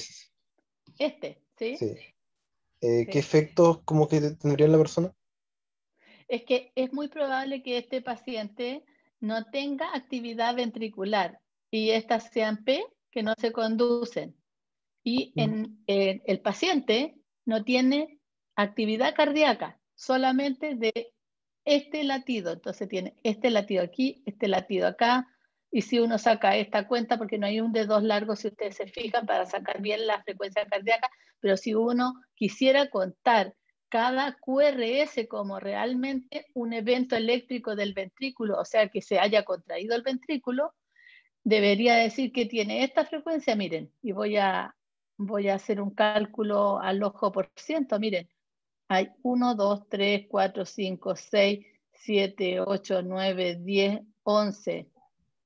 Este, ¿sí? Sí. Eh, ¿Qué efectos como que tendría la persona? Es que es muy probable que este paciente no tenga actividad ventricular y estas sean P que no se conducen. Y en, el paciente no tiene actividad cardíaca, solamente de este latido. Entonces tiene este latido aquí, este latido acá, y si uno saca esta cuenta, porque no hay un de dos largos, si ustedes se fijan, para sacar bien la frecuencia cardíaca, pero si uno quisiera contar cada QRS como realmente un evento eléctrico del ventrículo, o sea, que se haya contraído el ventrículo, debería decir que tiene esta frecuencia, miren, y voy a, voy a hacer un cálculo al ojo por ciento, miren, hay 1, 2, 3, 4, 5, 6, 7, 8, 9, 10, 11,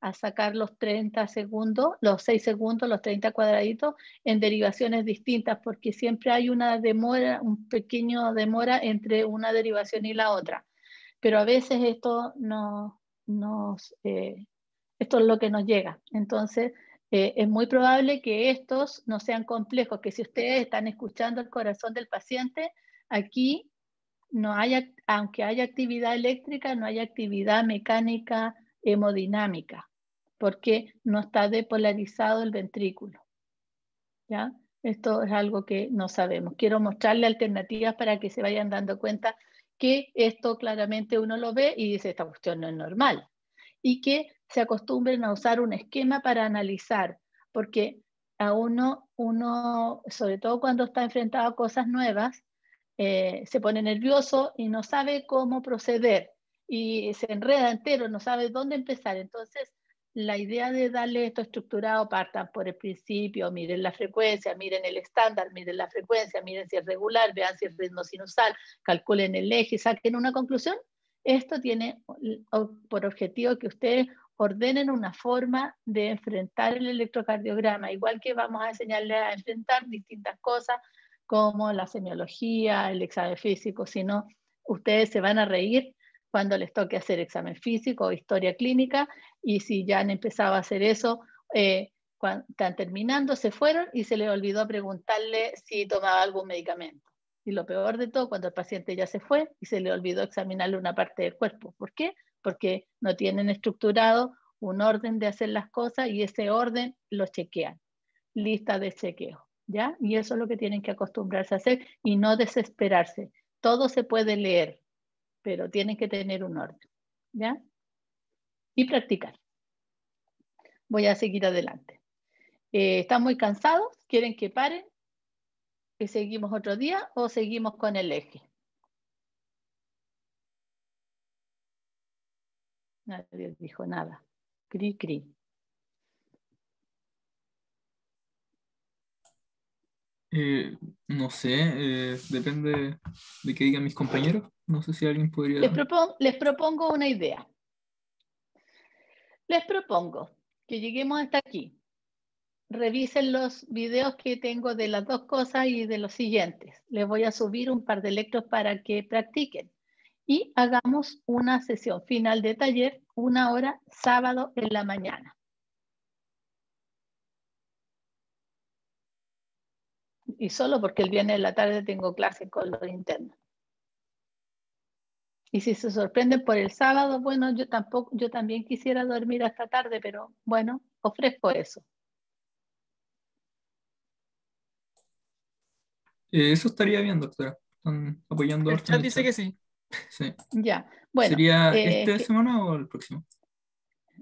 a sacar los 30 segundos, los 6 segundos, los 30 cuadraditos en derivaciones distintas, porque siempre hay una demora, un pequeño demora entre una derivación y la otra. Pero a veces esto, no, eh, esto es lo que nos llega. Entonces, eh, es muy probable que estos no sean complejos, que si ustedes están escuchando el corazón del paciente, aquí no haya, aunque haya actividad eléctrica, no hay actividad mecánica hemodinámica porque no está depolarizado el ventrículo. ¿Ya? Esto es algo que no sabemos. Quiero mostrarle alternativas para que se vayan dando cuenta que esto claramente uno lo ve y dice, esta cuestión no es normal. Y que se acostumbren a usar un esquema para analizar, porque a uno, uno sobre todo cuando está enfrentado a cosas nuevas, eh, se pone nervioso y no sabe cómo proceder y se enreda entero, no sabe dónde empezar. Entonces, la idea de darle esto estructurado, partan por el principio, miren la frecuencia, miren el estándar, miren la frecuencia, miren si es regular, vean si es ritmo sinusal, calculen el eje, saquen una conclusión. Esto tiene por objetivo que ustedes ordenen una forma de enfrentar el electrocardiograma, igual que vamos a enseñarles a enfrentar distintas cosas como la semiología, el examen físico, sino ustedes se van a reír cuando les toque hacer examen físico o historia clínica, y si ya han empezado a hacer eso, eh, cuando están terminando, se fueron y se le olvidó preguntarle si tomaba algún medicamento. Y lo peor de todo, cuando el paciente ya se fue y se le olvidó examinarle una parte del cuerpo. ¿Por qué? Porque no tienen estructurado un orden de hacer las cosas y ese orden lo chequean. Lista de chequeo, ¿ya? Y eso es lo que tienen que acostumbrarse a hacer y no desesperarse. Todo se puede leer, pero tienen que tener un orden, ¿ya? Y practicar. Voy a seguir adelante. Eh, ¿Están muy cansados? ¿Quieren que paren? ¿Que seguimos otro día o seguimos con el eje? Nadie dijo nada. Cri, cri. Eh, no sé, eh, depende de qué digan mis compañeros. No sé si alguien podría... Les, les propongo una idea. Les propongo que lleguemos hasta aquí. Revisen los videos que tengo de las dos cosas y de los siguientes. Les voy a subir un par de lectos para que practiquen. Y hagamos una sesión final de taller, una hora sábado en la mañana. y solo porque el viernes de la tarde tengo clase con los internos. Y si se sorprenden por el sábado, bueno, yo tampoco, yo también quisiera dormir hasta tarde, pero bueno, ofrezco eso. Eh, eso estaría bien, doctora. Están apoyando. El chat dice que sí. Sí. Ya. Bueno. ¿Sería eh, esta semana o el próximo?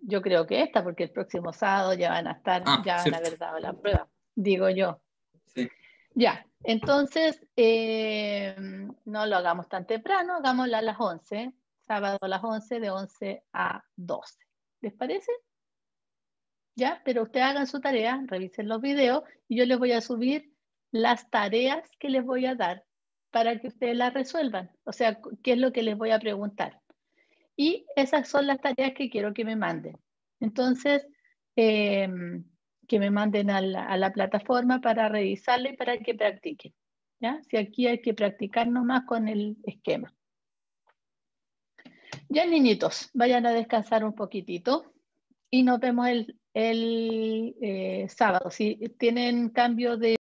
Yo creo que esta, porque el próximo sábado ya van a estar, ah, ya van a haber dado la prueba, digo yo. Sí. Ya. Entonces, eh, no lo hagamos tan temprano, hagámoslo a las 11, sábado a las 11, de 11 a 12. ¿Les parece? ¿Ya? Pero ustedes hagan su tarea, revisen los videos y yo les voy a subir las tareas que les voy a dar para que ustedes las resuelvan. O sea, qué es lo que les voy a preguntar. Y esas son las tareas que quiero que me manden. Entonces, eh, que me manden a la, plataforma para revisarle y para que practiquen. ¿ya? Si aquí hay que practicar nomás con el esquema. Ya niñitos, vayan a descansar un poquitito y nos vemos el, el eh, sábado. Si tienen cambio de...